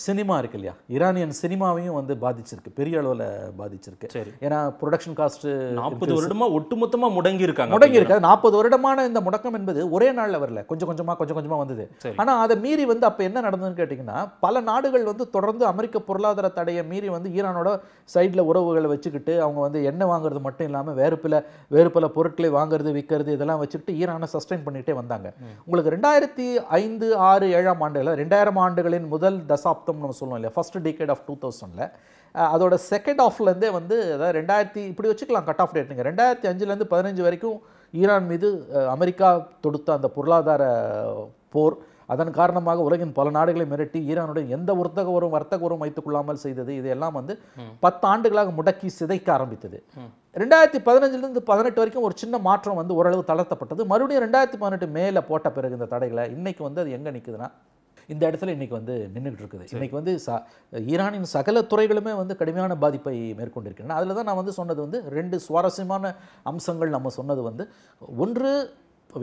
சினிமா இருக்கு இல்லையா ஈரானியன் சினிமாவையும் வந்து பாதிச்சிருக்கு பெரிய அளவில் பாதிச்சிருக்கு ஏன்னா ப்ரொடக்ஷன் காஸ்ட் நாற்பது வருடமா ஒட்டுமொத்தமாக முடங்கி இருக்காங்க முடங்கி இருக்காது நாற்பது வருடமான இந்த முடக்கம் என்பது ஒரே நாளில் வரல கொஞ்சம் கொஞ்சமாக கொஞ்சம் கொஞ்சமாக வந்தது ஆனால் அதை மீறி வந்து அப்போ என்ன நடந்ததுன்னு கேட்டிங்கன்னா பல நாடுகள் வந்து தொடர்ந்து அமெரிக்க பொருளாதார தடையை மீறி வந்து ஈரானோட சைடில் உறவுகளை வச்சுக்கிட்டு அவங்க வந்து எண்ணெய் வாங்குறது மட்டும் இல்லாமல் வேறு பல வேறு பல பொருட்களை வாங்குறது விற்கிறது இதெல்லாம் வச்சுக்கிட்டு ஈரானை சஸ்டைன் பண்ணிகிட்டே வந்தாங்க உங்களுக்கு ரெண்டாயிரத்தி ஐந்து ஆறு ஏழாம் ஆண்டுகளில் ரெண்டாயிரம் ஆண்டுகளின் முதல் தசாப்தம் நம்ம சொல்லுவோம் இல்லையா ஃபஸ்ட் டிகேட் ஆஃப் டூ தௌசண்டில் அதோட செகண்ட் ஆஃப்லேருந்தே வந்து அதாவது ரெண்டாயிரத்தி இப்படி வச்சுக்கலாம் கட் ஆஃப் டேட்டுங்க ரெண்டாயிரத்தி அஞ்சுலேருந்து பதினஞ்சு வரைக்கும் ஈரான் மீது அமெரிக்கா தொடுத்த அந்த பொருளாதார போர் அதன் காரணமாக உலகின் பல நாடுகளை மிரட்டி ஈரானுடன் எந்த ஒருத்தக உரம் வர்த்தக உரம் வைத்துக் கொள்ளாமல் செய்தது இதையெல்லாம் வந்து பத்து ஆண்டுகளாக முடக்கி சிதைக்க ஆரம்பித்தது ரெண்டாயிரத்தி பதினஞ்சுலேருந்து பதினெட்டு வரைக்கும் ஒரு சின்ன மாற்றம் வந்து ஓரளவு தளர்த்தப்பட்டது மறுபடியும் ரெண்டாயிரத்தி பதினெட்டு மேலே போட்ட பிறகு இந்த தடைகளை இன்றைக்கி வந்து அது எங்கே நிற்குதுன்னா இந்த இடத்துல இன்றைக்கி வந்து நின்றுக்கிட்டு இருக்குது இன்றைக்கி வந்து ச ஈரானின் சகல துறைகளுமே வந்து கடுமையான பாதிப்பை மேற்கொண்டிருக்கின்றன அதில் தான் நான் வந்து சொன்னது வந்து ரெண்டு சுவாரஸ்யமான அம்சங்கள் நம்ம சொன்னது வந்து ஒன்று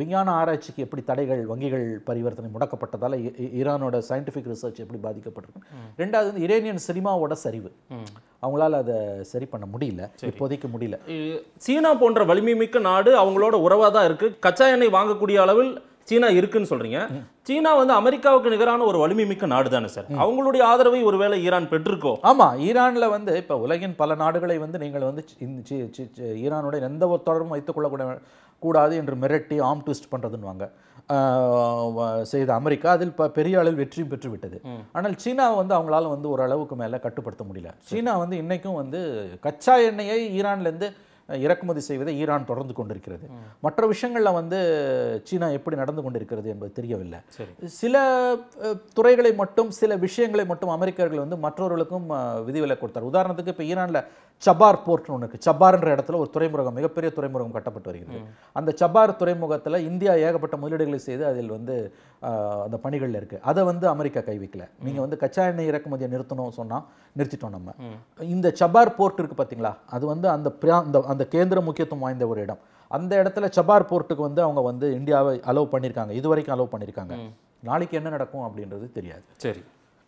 விஞ்ஞான ஆராய்ச்சிக்கு எப்படி தடைகள் வங்கிகள் பரிவர்த்தனை முடக்கப்பட்டதால் ஈரானோட சயின்டிஃபிக் ரிசர்ச் எப்படி பாதிக்கப்பட்டிருக்கு ரெண்டாவது வந்து இரேனியன் சினிமாவோட சரிவு அவங்களால அதை சரி பண்ண முடியல இப்போதைக்கு முடியல சீனா போன்ற வலிமை மிக்க நாடு அவங்களோட உறவாக தான் இருக்குது கச்சா எண்ணெய் வாங்கக்கூடிய அளவில் சீனா இருக்குன்னு சொல்றீங்க சீனா வந்து அமெரிக்காவுக்கு நிகரான ஒரு வலிமை மிக்க நாடு தானே சார் அவங்களுடைய ஆதரவை ஒருவேளை ஈரான் பெற்றிருக்கோ ஆமா ஈரான்ல வந்து இப்ப உலகின் பல நாடுகளை வந்து நீங்கள் வந்து ஈரானுடைய எந்த ஒரு தொடர்பும் வைத்துக் கொள்ளக்கூட கூடாது என்று மிரட்டி ஆம் ட்விஸ்ட் பண்ணுறதுன்னுவாங்க செய்த அமெரிக்கா அதில் இப்போ பெரிய அளவில் வெற்றியும் பெற்றுவிட்டது ஆனால் சீனாவை வந்து அவங்களால வந்து ஓரளவுக்கு மேலே கட்டுப்படுத்த முடியல சீனா வந்து இன்றைக்கும் வந்து கச்சா எண்ணெயை ஈரான்லேருந்து இறக்குமதி செய்வதை ஈரான் தொடர்ந்து கொண்டிருக்கிறது மற்ற விஷயங்களில் வந்து சீனா எப்படி நடந்து கொண்டிருக்கிறது என்பது தெரியவில்லை சில துறைகளை மட்டும் சில விஷயங்களை மட்டும் அமெரிக்கர்கள் வந்து மற்றவர்களுக்கும் விதிவிலக்கு கொடுத்தார் உதாரணத்துக்கு இப்போ ஈரானில் சபார் போர்ட்னு ஒன்று இருக்குது சபார்ன்ற இடத்துல ஒரு துறைமுகம் மிகப்பெரிய துறைமுகம் கட்டப்பட்டு வருகிறது அந்த சபார் துறைமுகத்தில் இந்தியா ஏகப்பட்ட முதலீடுகளை செய்து அதில் வந்து அந்த பணிகளில் இருக்குது அதை வந்து அமெரிக்கா கைவிக்கல நீங்கள் வந்து கச்சா எண்ணெய் இறக்குமதியை நிறுத்தணும் சொன்னால் நிறுத்திட்டோம் நம்ம இந்த சபார் போர்ட் இருக்குது பார்த்தீங்களா அது வந்து அந்த அந்த அந்த கேந்திர முக்கியத்துவம் வாய்ந்த ஒரு இடம் அந்த இடத்துல சபார் போர்ட்டுக்கு வந்து அவங்க வந்து இந்தியாவை அலோவ் பண்ணியிருக்காங்க இது வரைக்கும் அலோவ் பண்ணியிருக்காங்க நாளைக்கு என்ன நடக்கும் அப்படின்றது தெரியாது சரி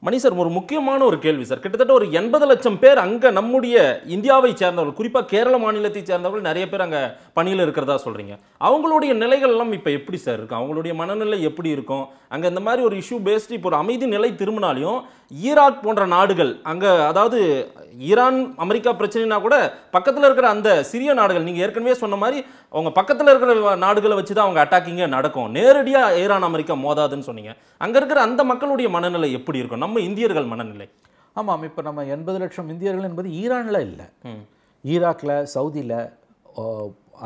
மணி சார் ஒரு முக்கியமான ஒரு கேள்வி சார் கிட்டத்தட்ட ஒரு எண்பது லட்சம் பேர் அங்கே நம்முடைய இந்தியாவை சேர்ந்தவர்கள் குறிப்பாக கேரள மாநிலத்தை சேர்ந்தவர்கள் நிறைய பேர் அங்கே பணியில் இருக்கிறதா சொல்கிறீங்க அவங்களுடைய நிலைகள் எல்லாம் இப்போ எப்படி சார் இருக்கும் அவங்களுடைய மனநிலை எப்படி இருக்கும் அங்கே இந்த மாதிரி ஒரு இஷ்யூ பேஸ்டு இப்போ ஒரு அமைதி நிலை திரும்பினாலையும் ஈராக் போன்ற நாடுகள் அங்கே அதாவது ஈரான் அமெரிக்கா பிரச்சனைனா கூட பக்கத்தில் இருக்கிற அந்த சிறிய நாடுகள் நீங்கள் ஏற்கனவே சொன்ன மாதிரி அவங்க பக்கத்தில் இருக்கிற நாடுகளை வச்சு தான் அவங்க அட்டாக்கிங்க நடக்கும் நேரடியாக ஈரான் அமெரிக்கா மோதாதுன்னு சொன்னீங்க அங்கே இருக்கிற அந்த மக்களுடைய மனநிலை எப்படி இருக்கும் நம்ம இந்தியர்கள் மனநிலை ஆமாம் இப்போ நம்ம எண்பது லட்சம் இந்தியர்கள் என்பது ஈரானில் இல்லை ஈராக்கில் சவுதியில்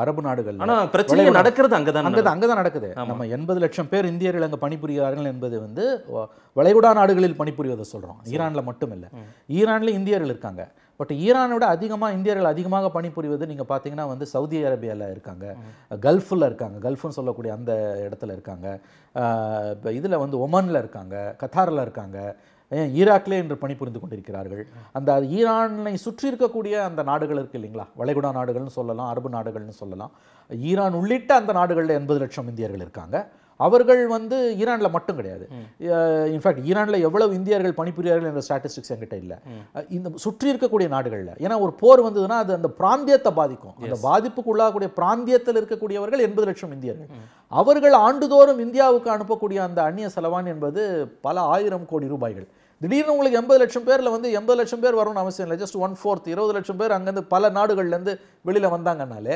அரபு நாடுகள் ஆனால் பிரச்சனை நடக்கிறது அங்கே தான் அங்கே தான் அங்கே தான் நடக்குது நம்ம எண்பது லட்சம் பேர் இந்தியர்கள் அங்கே பணிபுரிகிறார்கள் என்பது வந்து வளைகுடா நாடுகளில் பணிபுரிவதை சொல்கிறோம் ஈரானில் மட்டும் இல்லை ஈரானில் இந்தியர்கள் இருக்காங்க பட் விட அதிகமாக இந்தியர்கள் அதிகமாக பணிபுரிவது நீங்கள் பார்த்தீங்கன்னா வந்து சவுதி அரேபியாவில் இருக்காங்க கல்ஃபில் இருக்காங்க கல்ஃப்னு சொல்லக்கூடிய அந்த இடத்துல இருக்காங்க இதில் வந்து ஒமனில் இருக்காங்க கத்தாரில் இருக்காங்க ஈராக்லே இன்று பணிபுரிந்து கொண்டிருக்கிறார்கள் அந்த ஈரானை சுற்றி இருக்கக்கூடிய அந்த நாடுகள் இருக்குது இல்லைங்களா வளைகுடா நாடுகள்னு சொல்லலாம் அரபு நாடுகள்னு சொல்லலாம் ஈரான் உள்ளிட்ட அந்த நாடுகளில் எண்பது லட்சம் இந்தியர்கள் இருக்காங்க அவர்கள் வந்து ஈரானில் மட்டும் கிடையாது இன்ஃபேக்ட் ஈரானில் எவ்வளவு இந்தியர்கள் பணிபுரியார்கள் என்ற ஸ்டாட்டிஸ்டிக்ஸ் என்கிட்ட இல்லை இந்த சுற்றி இருக்கக்கூடிய நாடுகளில் ஏன்னா ஒரு போர் வந்ததுன்னா அது அந்த பிராந்தியத்தை பாதிக்கும் அந்த பாதிப்புக்கு உள்ளாகக்கூடிய பிராந்தியத்தில் இருக்கக்கூடியவர்கள் எண்பது லட்சம் இந்தியர்கள் அவர்கள் ஆண்டுதோறும் இந்தியாவுக்கு அனுப்பக்கூடிய அந்த அந்நிய செலவான் என்பது பல ஆயிரம் கோடி ரூபாய்கள் திடீர்னு உங்களுக்கு எண்பது லட்சம் பேரில் வந்து எண்பது லட்சம் பேர் வரும்னு அவசியம் இல்லை ஜஸ்ட் ஒன் ஃபோர்த் இருபது லட்சம் பேர் அங்கேருந்து பல நாடுகள்லேருந்து வெளியில் வந்தாங்கனாலே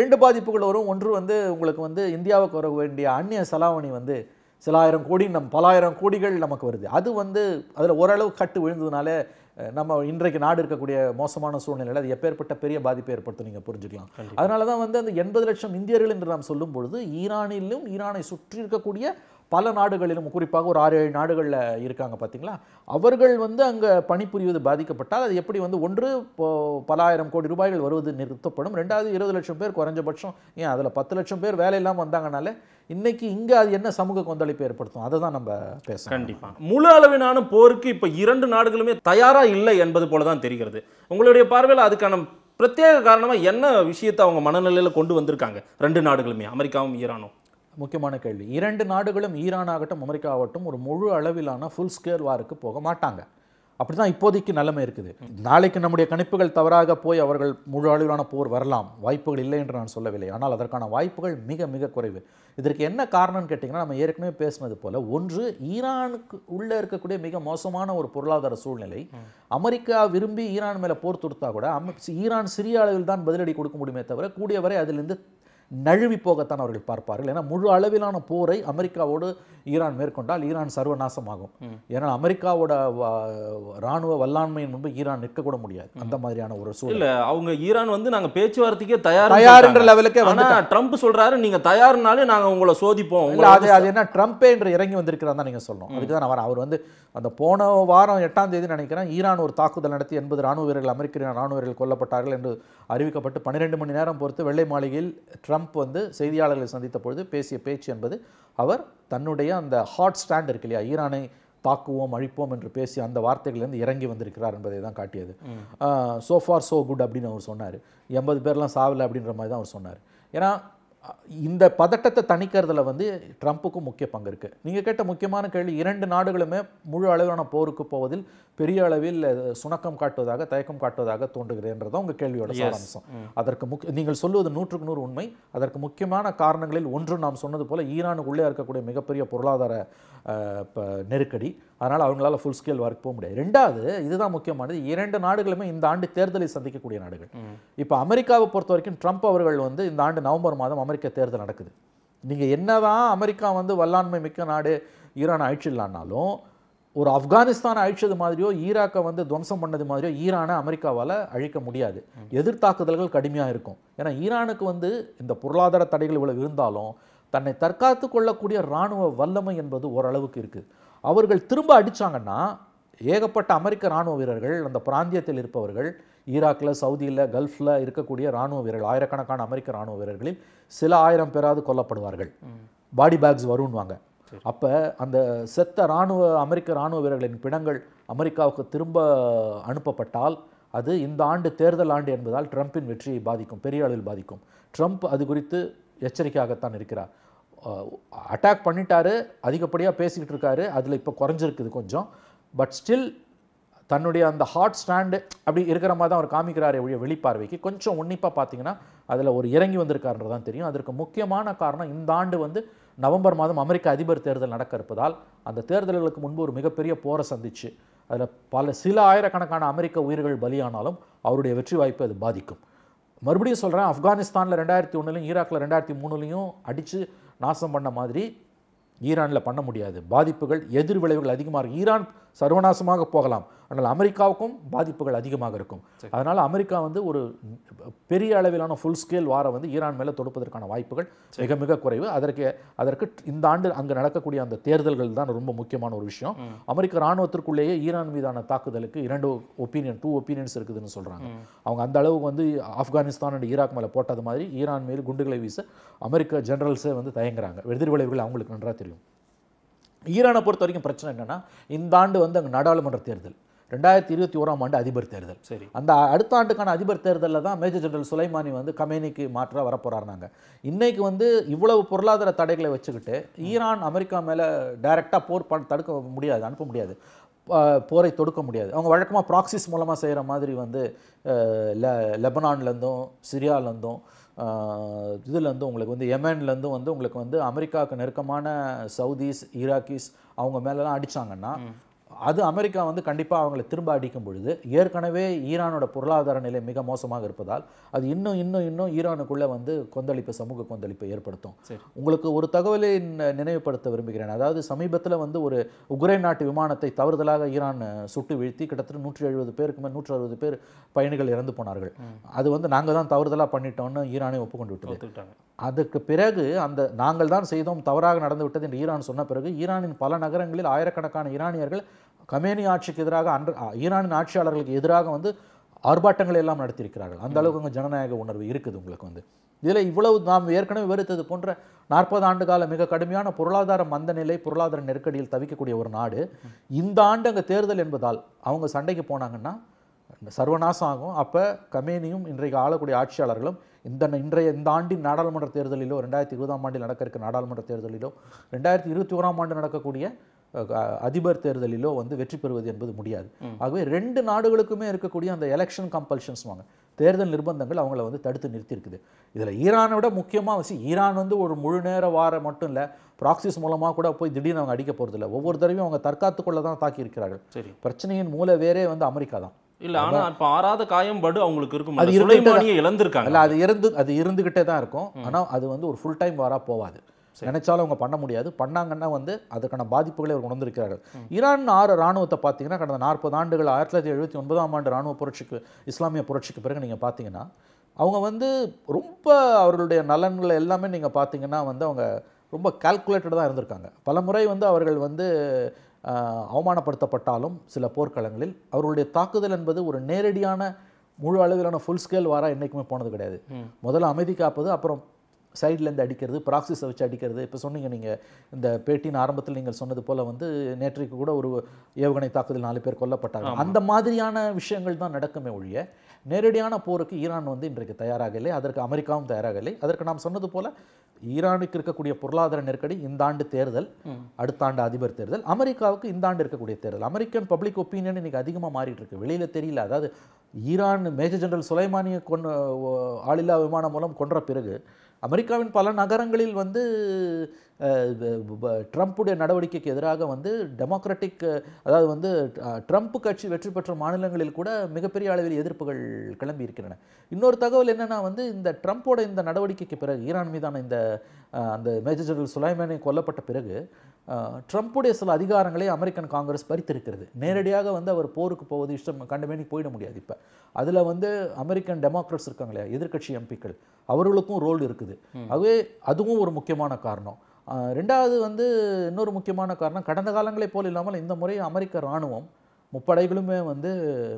ரெண்டு பாதிப்புகள் வரும் ஒன்று வந்து உங்களுக்கு வந்து இந்தியாவுக்கு வர வேண்டிய அந்நிய செலாவணி வந்து சில ஆயிரம் கோடி நம் பலாயிரம் கோடிகள் நமக்கு வருது அது வந்து அதில் ஓரளவு கட்டு விழுந்ததுனால நம்ம இன்றைக்கு நாடு இருக்கக்கூடிய மோசமான சூழ்நிலையில் அது எப்பேற்பட்ட பெரிய பாதிப்பை ஏற்படுத்தும் நீங்கள் புரிஞ்சுக்கலாம் அதனால தான் வந்து அந்த எண்பது லட்சம் இந்தியர்கள் என்று நாம் சொல்லும் பொழுது ஈரானிலும் ஈரானை சுற்றி இருக்கக்கூடிய பல நாடுகளிலும் குறிப்பாக ஒரு ஆறு ஏழு நாடுகளில் இருக்காங்க பார்த்தீங்களா அவர்கள் வந்து அங்கே பணிபுரிவது பாதிக்கப்பட்டால் அது எப்படி வந்து ஒன்று பல ஆயிரம் கோடி ரூபாய்கள் வருவது நிறுத்தப்படும் ரெண்டாவது இருபது லட்சம் பேர் குறைஞ்சபட்சம் ஏன் அதில் பத்து லட்சம் பேர் வேலை இல்லாமல் வந்தாங்கனாலே இன்னைக்கு இங்கே அது என்ன சமூக கொந்தளிப்பு ஏற்படுத்தும் அதை தான் நம்ம பேச கண்டிப்பாக முழு அளவிலான போருக்கு இப்போ இரண்டு நாடுகளுமே தயாராக இல்லை என்பது போல தான் தெரிகிறது உங்களுடைய பார்வையில் அதுக்கான பிரத்யேக காரணமாக என்ன விஷயத்தை அவங்க மனநிலையில் கொண்டு வந்திருக்காங்க ரெண்டு நாடுகளுமே அமெரிக்காவும் ஈரானும் முக்கியமான கேள்வி இரண்டு நாடுகளும் ஈரான் ஆகட்டும் அமெரிக்கா ஆகட்டும் ஒரு முழு அளவிலான ஃபுல் ஸ்கேல் வாருக்கு போக மாட்டாங்க அப்படி தான் இப்போதைக்கு நிலைமை இருக்குது நாளைக்கு நம்முடைய கணிப்புகள் தவறாக போய் அவர்கள் முழு அளவிலான போர் வரலாம் வாய்ப்புகள் இல்லை என்று நான் சொல்லவில்லை ஆனால் அதற்கான வாய்ப்புகள் மிக மிக குறைவு இதற்கு என்ன காரணம்னு கேட்டிங்கன்னா நம்ம ஏற்கனவே பேசினது போல் ஒன்று ஈரானுக்கு உள்ளே இருக்கக்கூடிய மிக மோசமான ஒரு பொருளாதார சூழ்நிலை அமெரிக்கா விரும்பி ஈரான் மேலே போர் தொடுத்தா கூட ஈரான் சிறிய அளவில் தான் பதிலடி கொடுக்க முடியுமே தவிர கூடியவரை அதிலிருந்து நழுவி போகத்தான் அவர்கள் பார்ப்பார்கள் ஏன்னா முழு அளவிலான போரை அமெரிக்காவோடு ஈரான் மேற்கொண்டால் ஈரான் சர்வநாசமாகும் ஏன்னா அமெரிக்காவோட ராணுவ வல்லாண்மையின் முன்பு ஈரான் நிற்கக்கூட முடியாது அந்த மாதிரியான ஒரு சூழல் அவங்க ஈரான் வந்து நாங்கள் பேச்சுவார்த்தைக்கே தயார் என்ற லெவலுக்கே வந்து ட்ரம்ப் சொல்கிறாரு நீங்கள் தயார்னாலே நாங்கள் உங்களை சோதிப்போம் அது அது என்ன ட்ரம்ப்பே என்று இறங்கி வந்திருக்கிறதா நீங்க நீங்கள் சொல்லணும் அதுக்கு தான் அவர் அவர் வந்து அந்த போன வாரம் எட்டாம் தேதி நினைக்கிறேன் ஈரான் ஒரு தாக்குதல் நடத்தி எண்பது ராணுவ வீரர்கள் அமெரிக்க ராணுவ வீரர்கள் கொல்லப்பட்டார்கள் என்று அறிவிக்கப்பட்டு பன்னிரெண்டு மணி நேரம் பொறுத்து வெள்ளை மாளிகையில் ட்ரம்ப் ட்ரம்ப் வந்து செய்தியாளர்களை சந்தித்த பொழுது பேசிய பேச்சு என்பது அவர் தன்னுடைய அந்த ஹாட் ஸ்டாண்ட் இருக்கு இல்லையா ஈரானை தாக்குவோம் அழிப்போம் என்று பேசி அந்த வார்த்தைகள்லேருந்து இறங்கி வந்திருக்கிறார் என்பதை தான் காட்டியது சோ ஃபார் சோ குட் அப்படின்னு அவர் சொன்னார் எண்பது பேர்லாம் சாவலை அப்படின்ற மாதிரி தான் அவர் சொன்னார் ஏன்னா இந்த பதட்டத்தை தணிக்கிறதுல வந்து ட்ரம்ப்புக்கும் முக்கிய பங்கு இருக்குது நீங்கள் கேட்ட முக்கியமான கேள்வி இரண்டு நாடுகளுமே முழு அளவிலான போருக்கு போவதில் பெரிய அளவில் சுணக்கம் காட்டுவதாக தயக்கம் காட்டுவதாக தோன்றுகிறேன்றதான் உங்கள் கேள்வியோட சாராம்சம் அதற்கு முக் நீங்கள் சொல்லுவது நூற்றுக்கு நூறு உண்மை அதற்கு முக்கியமான காரணங்களில் ஒன்று நாம் சொன்னது போல் ஈரானுக்கு உள்ளே இருக்கக்கூடிய மிகப்பெரிய பொருளாதார நெருக்கடி அதனால் அவங்களால ஃபுல் ஸ்கேல் ஒர்க் போக முடியாது ரெண்டாவது இதுதான் முக்கியமானது இரண்டு நாடுகளுமே இந்த ஆண்டு தேர்தலை சந்திக்கக்கூடிய நாடுகள் இப்போ அமெரிக்காவை பொறுத்த வரைக்கும் ட்ரம்ப் அவர்கள் வந்து இந்த ஆண்டு நவம்பர் மாதம் அமெரிக்க தேர்தல் நடக்குது நீங்கள் என்ன தான் அமெரிக்கா வந்து வல்லாண்மை மிக்க நாடு ஈரான் அழிச்சிடலான்னாலும் ஒரு ஆப்கானிஸ்தானை அழிச்சது மாதிரியோ ஈராக்கை வந்து துவம்சம் பண்ணது மாதிரியோ ஈரானை அமெரிக்காவால் அழிக்க முடியாது எதிர்த்தாக்குதல்கள் கடுமையாக இருக்கும் ஏன்னா ஈரானுக்கு வந்து இந்த பொருளாதார தடைகள் இவ்வளவு இருந்தாலும் தன்னை தற்காத்து கொள்ளக்கூடிய இராணுவ வல்லமை என்பது ஓரளவுக்கு இருக்குது அவர்கள் திரும்ப அடித்தாங்கன்னா ஏகப்பட்ட அமெரிக்க இராணுவ வீரர்கள் அந்த பிராந்தியத்தில் இருப்பவர்கள் ஈராக்கில் சவுதியில் கல்ஃபில் இருக்கக்கூடிய இராணுவ வீரர்கள் ஆயிரக்கணக்கான அமெரிக்க இராணுவ வீரர்களில் சில ஆயிரம் பேராது கொல்லப்படுவார்கள் பாடி பேக்ஸ் வருன்வாங்க அப்போ அந்த செத்த இராணுவ அமெரிக்க இராணுவ வீரர்களின் பிணங்கள் அமெரிக்காவுக்கு திரும்ப அனுப்பப்பட்டால் அது இந்த ஆண்டு தேர்தல் ஆண்டு என்பதால் ட்ரம்ப்பின் வெற்றியை பாதிக்கும் பெரிய அளவில் பாதிக்கும் ட்ரம்ப் அது குறித்து எச்சரிக்கையாகத்தான் இருக்கிறார் அட்டாக் பண்ணிட்டாரு அதிகப்படியாக பேசிக்கிட்டு இருக்காரு அதில் இப்போ குறைஞ்சிருக்குது கொஞ்சம் பட் ஸ்டில் தன்னுடைய அந்த ஹார்ட் ஸ்டாண்டு அப்படி இருக்கிற மாதிரி தான் அவர் காமிக்கிறாரே ஒழிய வெளிப்பார்வைக்கு கொஞ்சம் உன்னிப்பாக பார்த்தீங்கன்னா அதில் ஒரு இறங்கி வந்திருக்காருன்றது தான் தெரியும் அதற்கு முக்கியமான காரணம் இந்த ஆண்டு வந்து நவம்பர் மாதம் அமெரிக்க அதிபர் தேர்தல் நடக்க இருப்பதால் அந்த தேர்தல்களுக்கு முன்பு ஒரு மிகப்பெரிய போரை சந்திச்சு அதில் பல சில ஆயிரக்கணக்கான அமெரிக்க உயிர்கள் பலியானாலும் அவருடைய வெற்றி வாய்ப்பை அது பாதிக்கும் மறுபடியும் சொல்கிறேன் ஆப்கானிஸ்தானில் ரெண்டாயிரத்தி ஒன்றுலையும் ஈராக்கில் ரெண்டாயிரத்தி மூணுலேயும் அடித்து நாசம் பண்ண மாதிரி ஈரானில் பண்ண முடியாது பாதிப்புகள் எதிர் விளைவுகள் அதிகமாக இருக்கும் ஈரான் சர்வநாசமாக போகலாம் ஆனால் அமெரிக்காவுக்கும் பாதிப்புகள் அதிகமாக இருக்கும் அதனால் அமெரிக்கா வந்து ஒரு பெரிய அளவிலான ஃபுல் ஸ்கேல் வாரை வந்து ஈரான் மேலே தொடுப்பதற்கான வாய்ப்புகள் மிக மிக குறைவு அதற்கு அதற்கு இந்த ஆண்டு அங்கே நடக்கக்கூடிய அந்த தேர்தல்கள் தான் ரொம்ப முக்கியமான ஒரு விஷயம் அமெரிக்க இராணுவத்திற்குள்ளேயே ஈரான் மீதான தாக்குதலுக்கு இரண்டு ஒப்பீனியன் டூ ஒப்பீனியன்ஸ் இருக்குதுன்னு சொல்கிறாங்க அவங்க அந்த அளவுக்கு வந்து ஆப்கானிஸ்தான் அண்ட் ஈராக் மேலே போட்டது மாதிரி ஈரான் மேல் குண்டுகளை வீச அமெரிக்க ஜெனரல்ஸே வந்து தயங்குறாங்க விளைவுகள் அவங்களுக்கு நன்றாக தெரியும் ஈரானை பொறுத்த வரைக்கும் பிரச்சனை என்னென்னா இந்த ஆண்டு வந்து அங்கே நாடாளுமன்ற தேர்தல் ரெண்டாயிரத்தி இருபத்தி ஓராம் ஆண்டு அதிபர் தேர்தல் சரி அந்த அடுத்த ஆண்டுக்கான அதிபர் தேர்தலில் தான் மேஜர் ஜெனரல் சுலைமானி வந்து கமேனிக்கு மாற்ற வரப்போகிறாருனாங்க இன்றைக்கு வந்து இவ்வளவு பொருளாதார தடைகளை வச்சுக்கிட்டு ஈரான் அமெரிக்கா மேலே டைரெக்டாக போர் பண் தடுக்க முடியாது அனுப்ப முடியாது போரை தொடுக்க முடியாது அவங்க வழக்கமாக ப்ராக்சிஸ் மூலமாக செய்கிற மாதிரி வந்து லெபனான்லேருந்தும் சிரியாவிலேருந்தும் இதுலேருந்து உங்களுக்கு வந்து எமன்லேருந்து வந்து உங்களுக்கு வந்து அமெரிக்காவுக்கு நெருக்கமான சவுதிஸ் ஈராக்கிஸ் அவங்க மேலெலாம் அடித்தாங்கன்னா அது அமெரிக்கா வந்து கண்டிப்பாக அவங்களை திரும்ப அடிக்கும் பொழுது ஏற்கனவே ஈரானோட பொருளாதார நிலை மிக மோசமாக இருப்பதால் அது இன்னும் இன்னும் இன்னும் ஈரானுக்குள்ளே வந்து கொந்தளிப்பு சமூக கொந்தளிப்பை ஏற்படுத்தும் உங்களுக்கு ஒரு தகவலை நினைவுபடுத்த விரும்புகிறேன் அதாவது சமீபத்தில் வந்து ஒரு உக்ரைன் நாட்டு விமானத்தை தவறுதலாக ஈரான் சுட்டு வீழ்த்தி கிட்டத்தட்ட நூற்றி எழுபது பேருக்கு மேல் நூற்றி அறுபது பேர் பயணிகள் இறந்து போனார்கள் அது வந்து நாங்கள் தான் தவறுதலாக பண்ணிட்டோம்னு ஈரானை ஒப்புக்கொண்டு விட்டு அதுக்கு பிறகு அந்த நாங்கள் தான் செய்தோம் தவறாக நடந்து விட்டது என்று ஈரான் சொன்ன பிறகு ஈரானின் பல நகரங்களில் ஆயிரக்கணக்கான ஈரானியர்கள் கமேனி ஆட்சிக்கு எதிராக அன்று ஈரானின் ஆட்சியாளர்களுக்கு எதிராக வந்து ஆர்ப்பாட்டங்கள் எல்லாம் நடத்தியிருக்கிறார்கள் அந்த அளவுக்கு உங்கள் ஜனநாயக உணர்வு இருக்குது உங்களுக்கு வந்து இதில் இவ்வளவு நாம் ஏற்கனவே விவரித்தது போன்ற நாற்பது ஆண்டு கால மிக கடுமையான பொருளாதார மந்த நிலை பொருளாதார நெருக்கடியில் தவிக்கக்கூடிய ஒரு நாடு இந்த ஆண்டு அங்கே தேர்தல் என்பதால் அவங்க சண்டைக்கு போனாங்கன்னா சர்வநாசம் ஆகும் அப்போ கமேனியும் இன்றைக்கு ஆளக்கூடிய ஆட்சியாளர்களும் இந்த இன்றைய இந்த ஆண்டின் நாடாளுமன்ற தேர்தலிலோ ரெண்டாயிரத்தி இருபதாம் ஆண்டில் நடக்க இருக்க நாடாளுமன்ற தேர்தலிலோ ரெண்டாயிரத்தி இருபத்தி ஓராம் ஆண்டு நடக்கக்கூடிய அதிபர் தேர்தலிலோ வந்து வெற்றி பெறுவது என்பது முடியாது ஆகவே ரெண்டு நாடுகளுக்குமே இருக்கக்கூடிய அந்த எலெக்ஷன் கம்பல்ஷன்ஸ் வாங்க தேர்தல் நிர்பந்தங்கள் அவங்கள வந்து தடுத்து நிறுத்தியிருக்குது இதில் ஈரானை விட முக்கியமாக வச்சு ஈரான் வந்து ஒரு முழு நேர வார மட்டும் இல்லை ப்ராக்சிஸ் மூலமாக கூட போய் திடீர்னு அவங்க அடிக்க போகிறதில்ல ஒவ்வொரு தடவையும் அவங்க தற்காத்துக்குள்ளே தான் தாக்கியிருக்கிறார்கள் சரி பிரச்சனையின் மூல வேறே வந்து அமெரிக்கா தான் இல்லை ஆனால் இப்போ ஆறாத காயம் படு அவங்களுக்கு இருக்கும் அது சுலைமானியை இழந்திருக்காங்க அது இருந்து அது இருந்துகிட்டே தான் இருக்கும் ஆனால் அது வந்து ஒரு ஃபுல் டைம் வாரா போவாது நினைச்சாலும் அவங்க பண்ண முடியாது பண்ணாங்கன்னா வந்து அதற்கான பாதிப்புகளை அவர் உணர்ந்திருக்கிறார்கள் ஈரான் ஆறு ராணுவத்தை பார்த்தீங்கன்னா கடந்த நாற்பது ஆண்டுகள் ஆயிரத்தி தொள்ளாயிரத்தி எழுபத்தி ஒன்பதாம் ஆண்டு ராணுவ புரட்சிக்கு இஸ்லாமிய புரட்சிக்கு பிறகு நீங்கள் பார்த்தீங்கன்னா அவங்க வந்து ரொம்ப அவர்களுடைய நலன்களை எல்லாமே நீங்கள் பார்த்தீங்கன்னா வந்து அவங்க ரொம்ப கால்குலேட்டடாக தான் இருந்திருக்காங்க பல முறை வந்து அவர்கள் வந்து அவமானப்படுத்தப்பட்டாலும் சில போர்க்களங்களில் அவர்களுடைய தாக்குதல் என்பது ஒரு நேரடியான முழு அளவிலான ஃபுல் ஸ்கேல் வாரா என்றைக்குமே போனது கிடையாது முதல்ல அமைதி காப்பது அப்புறம் சைட்லேருந்து அடிக்கிறது ப்ராக்சிஸை வச்சு அடிக்கிறது இப்போ சொன்னீங்க நீங்கள் இந்த பேட்டியின் ஆரம்பத்தில் நீங்கள் சொன்னது போல் வந்து நேற்றைக்கு கூட ஒரு ஏவுகணை தாக்குதல் நாலு பேர் கொல்லப்பட்டாங்க அந்த மாதிரியான விஷயங்கள் தான் நடக்குமே ஒழிய நேரடியான போருக்கு ஈரான் வந்து இன்றைக்கு தயாராக இல்லை அதற்கு அமெரிக்காவும் தயாராக இல்லை அதற்கு நாம் சொன்னது போல் ஈரானுக்கு இருக்கக்கூடிய பொருளாதார நெருக்கடி இந்த ஆண்டு தேர்தல் அடுத்த ஆண்டு அதிபர் தேர்தல் அமெரிக்காவுக்கு இந்த ஆண்டு இருக்கக்கூடிய தேர்தல் அமெரிக்கன் பப்ளிக் ஒப்பீனியன் இன்றைக்கி அதிகமாக மாறிட்டு இருக்கு வெளியில் தெரியல அதாவது ஈரான் மேஜர் ஜெனரல் சுலைமானியை கொண்டு ஆளில்லா விமானம் மூலம் கொன்ற பிறகு அமெரிக்காவின் பல நகரங்களில் வந்து ட்ரம்ப்புடைய நடவடிக்கைக்கு எதிராக வந்து டெமோக்ராட்டிக் அதாவது வந்து ட்ரம்ப் கட்சி வெற்றி பெற்ற மாநிலங்களில் கூட மிகப்பெரிய அளவில் எதிர்ப்புகள் கிளம்பி இருக்கின்றன இன்னொரு தகவல் என்னென்னா வந்து இந்த ட்ரம்ப்போட இந்த நடவடிக்கைக்கு பிறகு ஈரான் மீதான இந்த அந்த மேஜர் ஜெனரல் சுலைமானி கொல்லப்பட்ட பிறகு ட்ரம்ப்புடைய சில அதிகாரங்களை அமெரிக்கன் காங்கிரஸ் பறித்திருக்கிறது நேரடியாக வந்து அவர் போருக்கு போவது இஷ்டம் கண்டமேனிக்கு போயிட முடியாது இப்போ அதில் வந்து அமெரிக்கன் டெமோக்ரட்ஸ் இருக்காங்க இல்லையா எதிர்கட்சி எம்பிக்கள் அவர்களுக்கும் ரோல் இருக்குது அதுவே அதுவும் ஒரு முக்கியமான காரணம் ரெண்டாவது வந்து இன்னொரு முக்கியமான காரணம் கடந்த காலங்களைப் போல் இல்லாமல் இந்த முறை அமெரிக்க இராணுவம் முப்படைகளுமே வந்து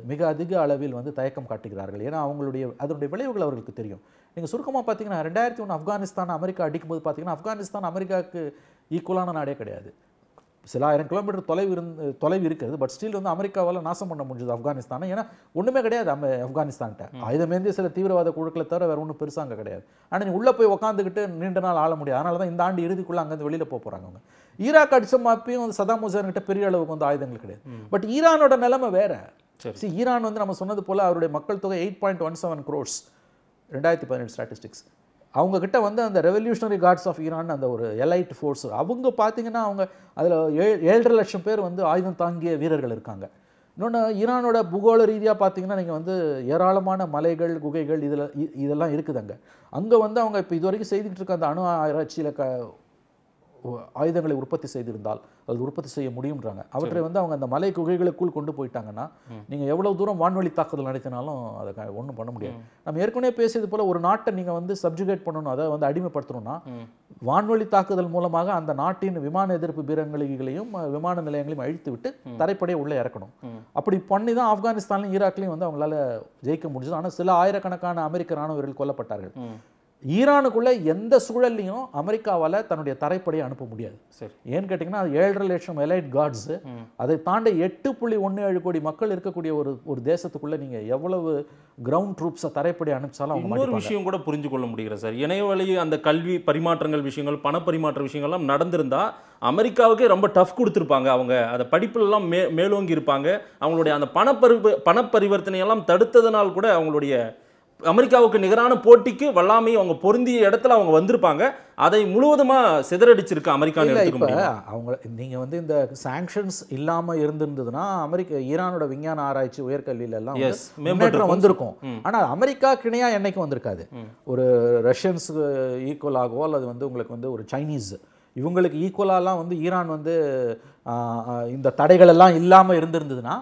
மிக அதிக அளவில் வந்து தயக்கம் காட்டுகிறார்கள் ஏன்னா அவங்களுடைய அதனுடைய விளைவுகள் அவர்களுக்கு தெரியும் நீங்கள் சுருக்கமாக பார்த்தீங்கன்னா ரெண்டாயிரத்தி ஒன்று ஆப்கானிஸ்தான் அமெரிக்கா அடிக்கும்போது பார்த்தீங்கன்னா ஆப்கானிஸ்தான் அமெரிக்காவுக்கு ஈக்குவலான நாடே கிடையாது சில ஆயிரம் கிலோமீட்டர் தொலைவு இருந்து தொலைவு இருக்குது பட் ஸ்டில் வந்து அமெரிக்காவால் நாசம் பண்ண முடிஞ்சது ஆப்கானிஸ்தானை ஏன்னா ஒன்றுமே கிடையாது அம ஆப்கானிஸ்தான்கிட்ட ஆயுதமேந்திய சில தீவிரவாத குழுக்களை தவிர வேறு ஒன்றும் பெருசாக அங்கே கிடையாது ஆனால் நீ உள்ளே போய் உக்காந்துக்கிட்டு நீண்ட நாள் ஆள முடியாது அதனால தான் இந்த ஆண்டு இறுதிக்குள்ளே அங்கேருந்து வெளியில் போக போகிறாங்க அவங்க ஈராக் அடிச்சமாப்பையும் வந்து சதாம் ஹுசேன்கிட்ட பெரிய அளவுக்கு வந்து ஆயுதங்கள் கிடையாது பட் ஈரானோட நிலைமை வேறு சரி ஈரான் வந்து நம்ம சொன்னது போல் அவருடைய மக்கள் தொகை eight point one seven crores ரெண்டாயிரத்தி பதினெட்டு ஸ்டாட்டிஸ்டிக்ஸ் அவங்கக்கிட்ட வந்து அந்த ரெவல்யூஷனரி கார்ட்ஸ் ஆஃப் ஈரான் அந்த ஒரு எலைட் ஃபோர்ஸ் அவங்க பார்த்திங்கன்னா அவங்க அதில் ஏழு ஏழரை லட்சம் பேர் வந்து ஆயுதம் தாங்கிய வீரர்கள் இருக்காங்க இன்னொன்று ஈரானோட பூகோள ரீதியாக பார்த்தீங்கன்னா நீங்கள் வந்து ஏராளமான மலைகள் குகைகள் இதில் இதெல்லாம் இருக்குதுங்க அங்கே வந்து அவங்க இப்போ இது வரைக்கும் செய்துக்கிட்டு இருக்க அந்த அணு ஆராய்ச்சியில் க ஆயுதங்களை உற்பத்தி செய்திருந்தால் அது உற்பத்தி செய்ய முடியும்ன்றாங்க அவற்றை வந்து அவங்க அந்த மலை குகைகளுக்குள் கொண்டு போயிட்டாங்கன்னா நீங்கள் எவ்வளோ தூரம் வான்வழி தாக்குதல் நடத்தினாலும் அதை ஒன்றும் பண்ண முடியாது நம்ம ஏற்கனவே பேசியது போல் ஒரு நாட்டை நீங்கள் வந்து சப்ஜுகேட் பண்ணணும் அதை வந்து அடிமைப்படுத்தணும்னா வான்வழி தாக்குதல் மூலமாக அந்த நாட்டின் விமான எதிர்ப்பு பீரங்களையும் விமான நிலையங்களையும் அழித்து விட்டு தரைப்படையை உள்ளே இறக்கணும் அப்படி பண்ணி தான் ஆப்கானிஸ்தான்லையும் ஈராக்லையும் வந்து அவங்களால ஜெயிக்க முடிஞ்சது ஆனால் சில ஆயிரக்கணக்கான அமெரிக்க ராணுவ வீரர்கள் கொல்லப்பட்டார்கள் ஈரானுக்குள்ளே எந்த சூழல்லையும் அமெரிக்காவால் தன்னுடைய தரைப்படையை அனுப்ப முடியாது சரி ஏன்னு கேட்டிங்கன்னா ஏழரை லட்சம் எலைட் கார்ட்ஸு அதை தாண்டி எட்டு புள்ளி ஒன்று ஏழு கோடி மக்கள் இருக்கக்கூடிய ஒரு ஒரு தேசத்துக்குள்ளே நீங்கள் எவ்வளவு கிரவுண்ட் ட்ரூப்ஸை தரைப்படி அனுப்பிச்சாலும் ஒவ்வொரு விஷயம் கூட புரிஞ்சு கொள்ள முடிகிற சார் இணைய வழி அந்த கல்வி பரிமாற்றங்கள் விஷயங்கள் பண பரிமாற்ற விஷயங்கள்லாம் நடந்திருந்தால் அமெரிக்காவுக்கே ரொம்ப டஃப் கொடுத்துருப்பாங்க அவங்க அந்த படிப்புலலாம் மே மேலோங்கி இருப்பாங்க அவங்களுடைய அந்த பணப்பரி பண எல்லாம் தடுத்ததுனால் கூட அவங்களுடைய அமெரிக்காவுக்கு நிகரான போட்டிக்கு வல்லாமை அவங்க பொருந்திய இடத்துல அவங்க வந்திருப்பாங்க அதை முழுவதுமாக சிதறடிச்சிருக்கு அமெரிக்கா இப்போ அவங்க நீங்கள் வந்து இந்த சாங்ஷன்ஸ் இல்லாமல் இருந்திருந்ததுன்னா அமெரிக்க ஈரானோட விஞ்ஞான ஆராய்ச்சி உயர்கல்வியில எல்லாம் முன்னேற்றம் வந்திருக்கும் ஆனால் அமெரிக்கா கிணையா என்னைக்கும் வந்திருக்காது ஒரு ரஷ்யன்ஸுக்கு ஈக்குவலாகவோ அல்லது வந்து உங்களுக்கு வந்து ஒரு சைனீஸ் இவங்களுக்கு ஈக்குவலாலாம் வந்து ஈரான் வந்து இந்த தடைகள் எல்லாம் இல்லாமல் இருந்திருந்ததுன்னா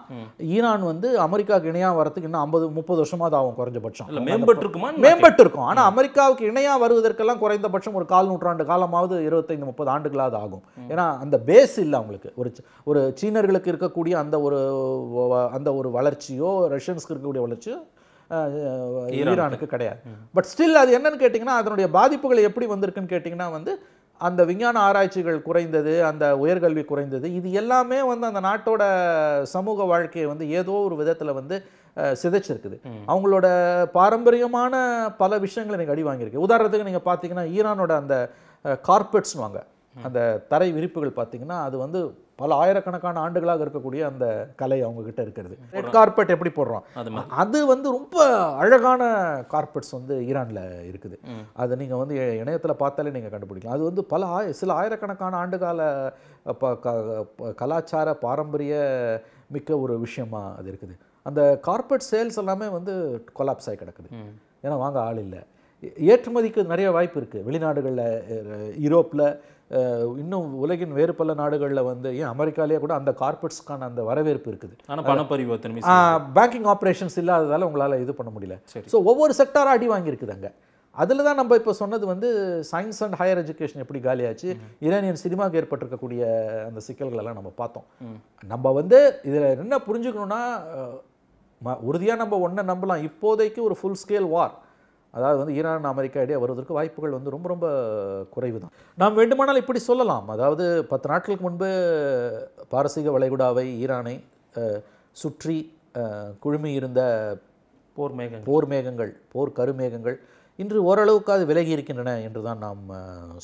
ஈரான் வந்து அமெரிக்காவுக்கு இணையாக வரதுக்கு இன்னும் ஐம்பது முப்பது வருஷமாக தான் ஆகும் குறைஞ்சபட்சம் மேம்பட்டு மேம்பட்டு இருக்கும் ஆனால் அமெரிக்காவுக்கு இணையாக வருவதற்கெல்லாம் குறைந்தபட்சம் ஒரு கால் நூற்றாண்டு காலமாவது இருபத்தைந்து முப்பது ஆண்டுகளாவது ஆகும் ஏன்னா அந்த பேஸ் இல்லை அவங்களுக்கு ஒரு ஒரு சீனர்களுக்கு இருக்கக்கூடிய அந்த ஒரு அந்த ஒரு வளர்ச்சியோ ரஷ்யன்ஸ்க்கு இருக்கக்கூடிய வளர்ச்சியோ ஈரானுக்கு கிடையாது பட் ஸ்டில் அது என்னன்னு கேட்டிங்கன்னா அதனுடைய பாதிப்புகள் எப்படி வந்திருக்குன்னு கேட்டிங்கன்னா வந்து அந்த விஞ்ஞான ஆராய்ச்சிகள் குறைந்தது அந்த உயர்கல்வி குறைந்தது இது எல்லாமே வந்து அந்த நாட்டோட சமூக வாழ்க்கையை வந்து ஏதோ ஒரு விதத்தில் வந்து சிதைச்சிருக்குது அவங்களோட பாரம்பரியமான பல விஷயங்களை நீங்கள் அடி வாங்கியிருக்கு உதாரணத்துக்கு நீங்கள் பார்த்தீங்கன்னா ஈரானோட அந்த வாங்க அந்த தரை விரிப்புகள் பார்த்தீங்கன்னா அது வந்து பல ஆயிரக்கணக்கான ஆண்டுகளாக இருக்கக்கூடிய அந்த கலை அவங்கக்கிட்ட இருக்கிறது ரெட் கார்பெட் எப்படி போடுறோம் அது வந்து ரொம்ப அழகான கார்பெட்ஸ் வந்து ஈரானில் இருக்குது அதை நீங்கள் வந்து இணையத்தில் பார்த்தாலே நீங்கள் கண்டுபிடிக்கலாம் அது வந்து பல ஆய சில ஆயிரக்கணக்கான ஆண்டுகால கலாச்சார பாரம்பரிய மிக்க ஒரு விஷயமா அது இருக்குது அந்த கார்பெட் சேல்ஸ் எல்லாமே வந்து கொலாப்ஸ் ஆகி கிடக்குது ஏன்னா வாங்க ஆள் இல்லை ஏற்றுமதிக்கு நிறைய வாய்ப்பு இருக்குது வெளிநாடுகளில் யூரோப்பில் இன்னும் உலகின் வேறு பல நாடுகளில் வந்து ஏன் அமெரிக்காலேயே கூட அந்த கார்பெட்ஸ்க்கான அந்த வரவேற்பு இருக்குது ஆனால் பேங்கிங் ஆப்ரேஷன்ஸ் இல்லாததால் உங்களால் இது பண்ண முடியல ஸோ ஒவ்வொரு செக்டாராக அடி வாங்கியிருக்குது அங்கே அதில் தான் நம்ம இப்போ சொன்னது வந்து சயின்ஸ் அண்ட் ஹையர் எஜுகேஷன் எப்படி காலியாச்சு இரானியன் சினிமாவுக்கு ஏற்பட்டிருக்கக்கூடிய அந்த சிக்கல்களெல்லாம் நம்ம பார்த்தோம் நம்ம வந்து இதில் என்ன புரிஞ்சுக்கணுன்னா உறுதியாக நம்ம ஒன்றை நம்பலாம் இப்போதைக்கு ஒரு ஃபுல் ஸ்கேல் வார் அதாவது வந்து ஈரான் அமெரிக்கா இடையே வருவதற்கு வாய்ப்புகள் வந்து ரொம்ப ரொம்ப குறைவு தான் நாம் வேண்டுமானால் இப்படி சொல்லலாம் அதாவது பத்து நாட்களுக்கு முன்பு பாரசீக வளைகுடாவை ஈரானை சுற்றி குழுமி இருந்த போர் மேகங்கள் போர் மேகங்கள் போர் கருமேகங்கள் இன்று ஓரளவுக்கு அது விலகி இருக்கின்றன என்று தான் நாம்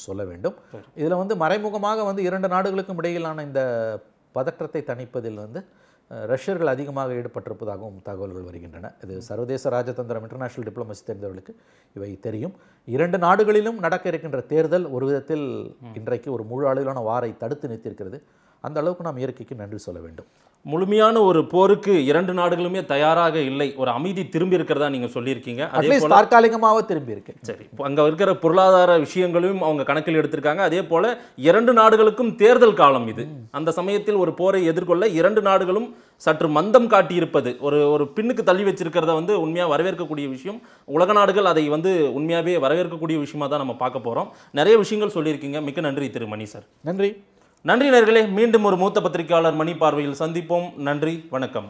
சொல்ல வேண்டும் இதில் வந்து மறைமுகமாக வந்து இரண்டு நாடுகளுக்கும் இடையிலான இந்த பதற்றத்தை தணிப்பதில் வந்து ரஷ்யர்கள் அதிகமாக ஈடுபட்டிருப்பதாகவும் தகவல்கள் வருகின்றன இது சர்வதேச ராஜதந்திரம் இன்டர்நேஷனல் டிப்ளமசி தெரிந்தவர்களுக்கு இவை தெரியும் இரண்டு நாடுகளிலும் நடக்க இருக்கின்ற தேர்தல் ஒரு விதத்தில் இன்றைக்கு ஒரு முழு அளவிலான வாரை தடுத்து நிறுத்தியிருக்கிறது அந்த அளவுக்கு நாம் இயற்கைக்கு நன்றி சொல்ல வேண்டும் முழுமையான ஒரு போருக்கு இரண்டு நாடுகளுமே தயாராக இல்லை ஒரு அமைதி திரும்பி இருக்கிறதா நீங்க சொல்லியிருக்கீங்க தற்காலிகமாக திரும்பி இருக்கு சரி அங்க இருக்கிற பொருளாதார விஷயங்களையும் அவங்க கணக்கில் எடுத்திருக்காங்க அதே போல இரண்டு நாடுகளுக்கும் தேர்தல் காலம் இது அந்த சமயத்தில் ஒரு போரை எதிர்கொள்ள இரண்டு நாடுகளும் சற்று மந்தம் காட்டியிருப்பது ஒரு ஒரு பின்னுக்கு தள்ளி வச்சிருக்கிறத வந்து உண்மையாக வரவேற்கக்கூடிய விஷயம் உலக நாடுகள் அதை வந்து உண்மையாகவே வரவேற்கக்கூடிய விஷயமா தான் நம்ம பார்க்க போகிறோம் நிறைய விஷயங்கள் சொல்லியிருக்கீங்க மிக்க நன்றி திரு மணி சார் நன்றி நன்றி நேர்களே மீண்டும் ஒரு மூத்த பத்திரிகையாளர் மணி பார்வையில் சந்திப்போம் நன்றி வணக்கம்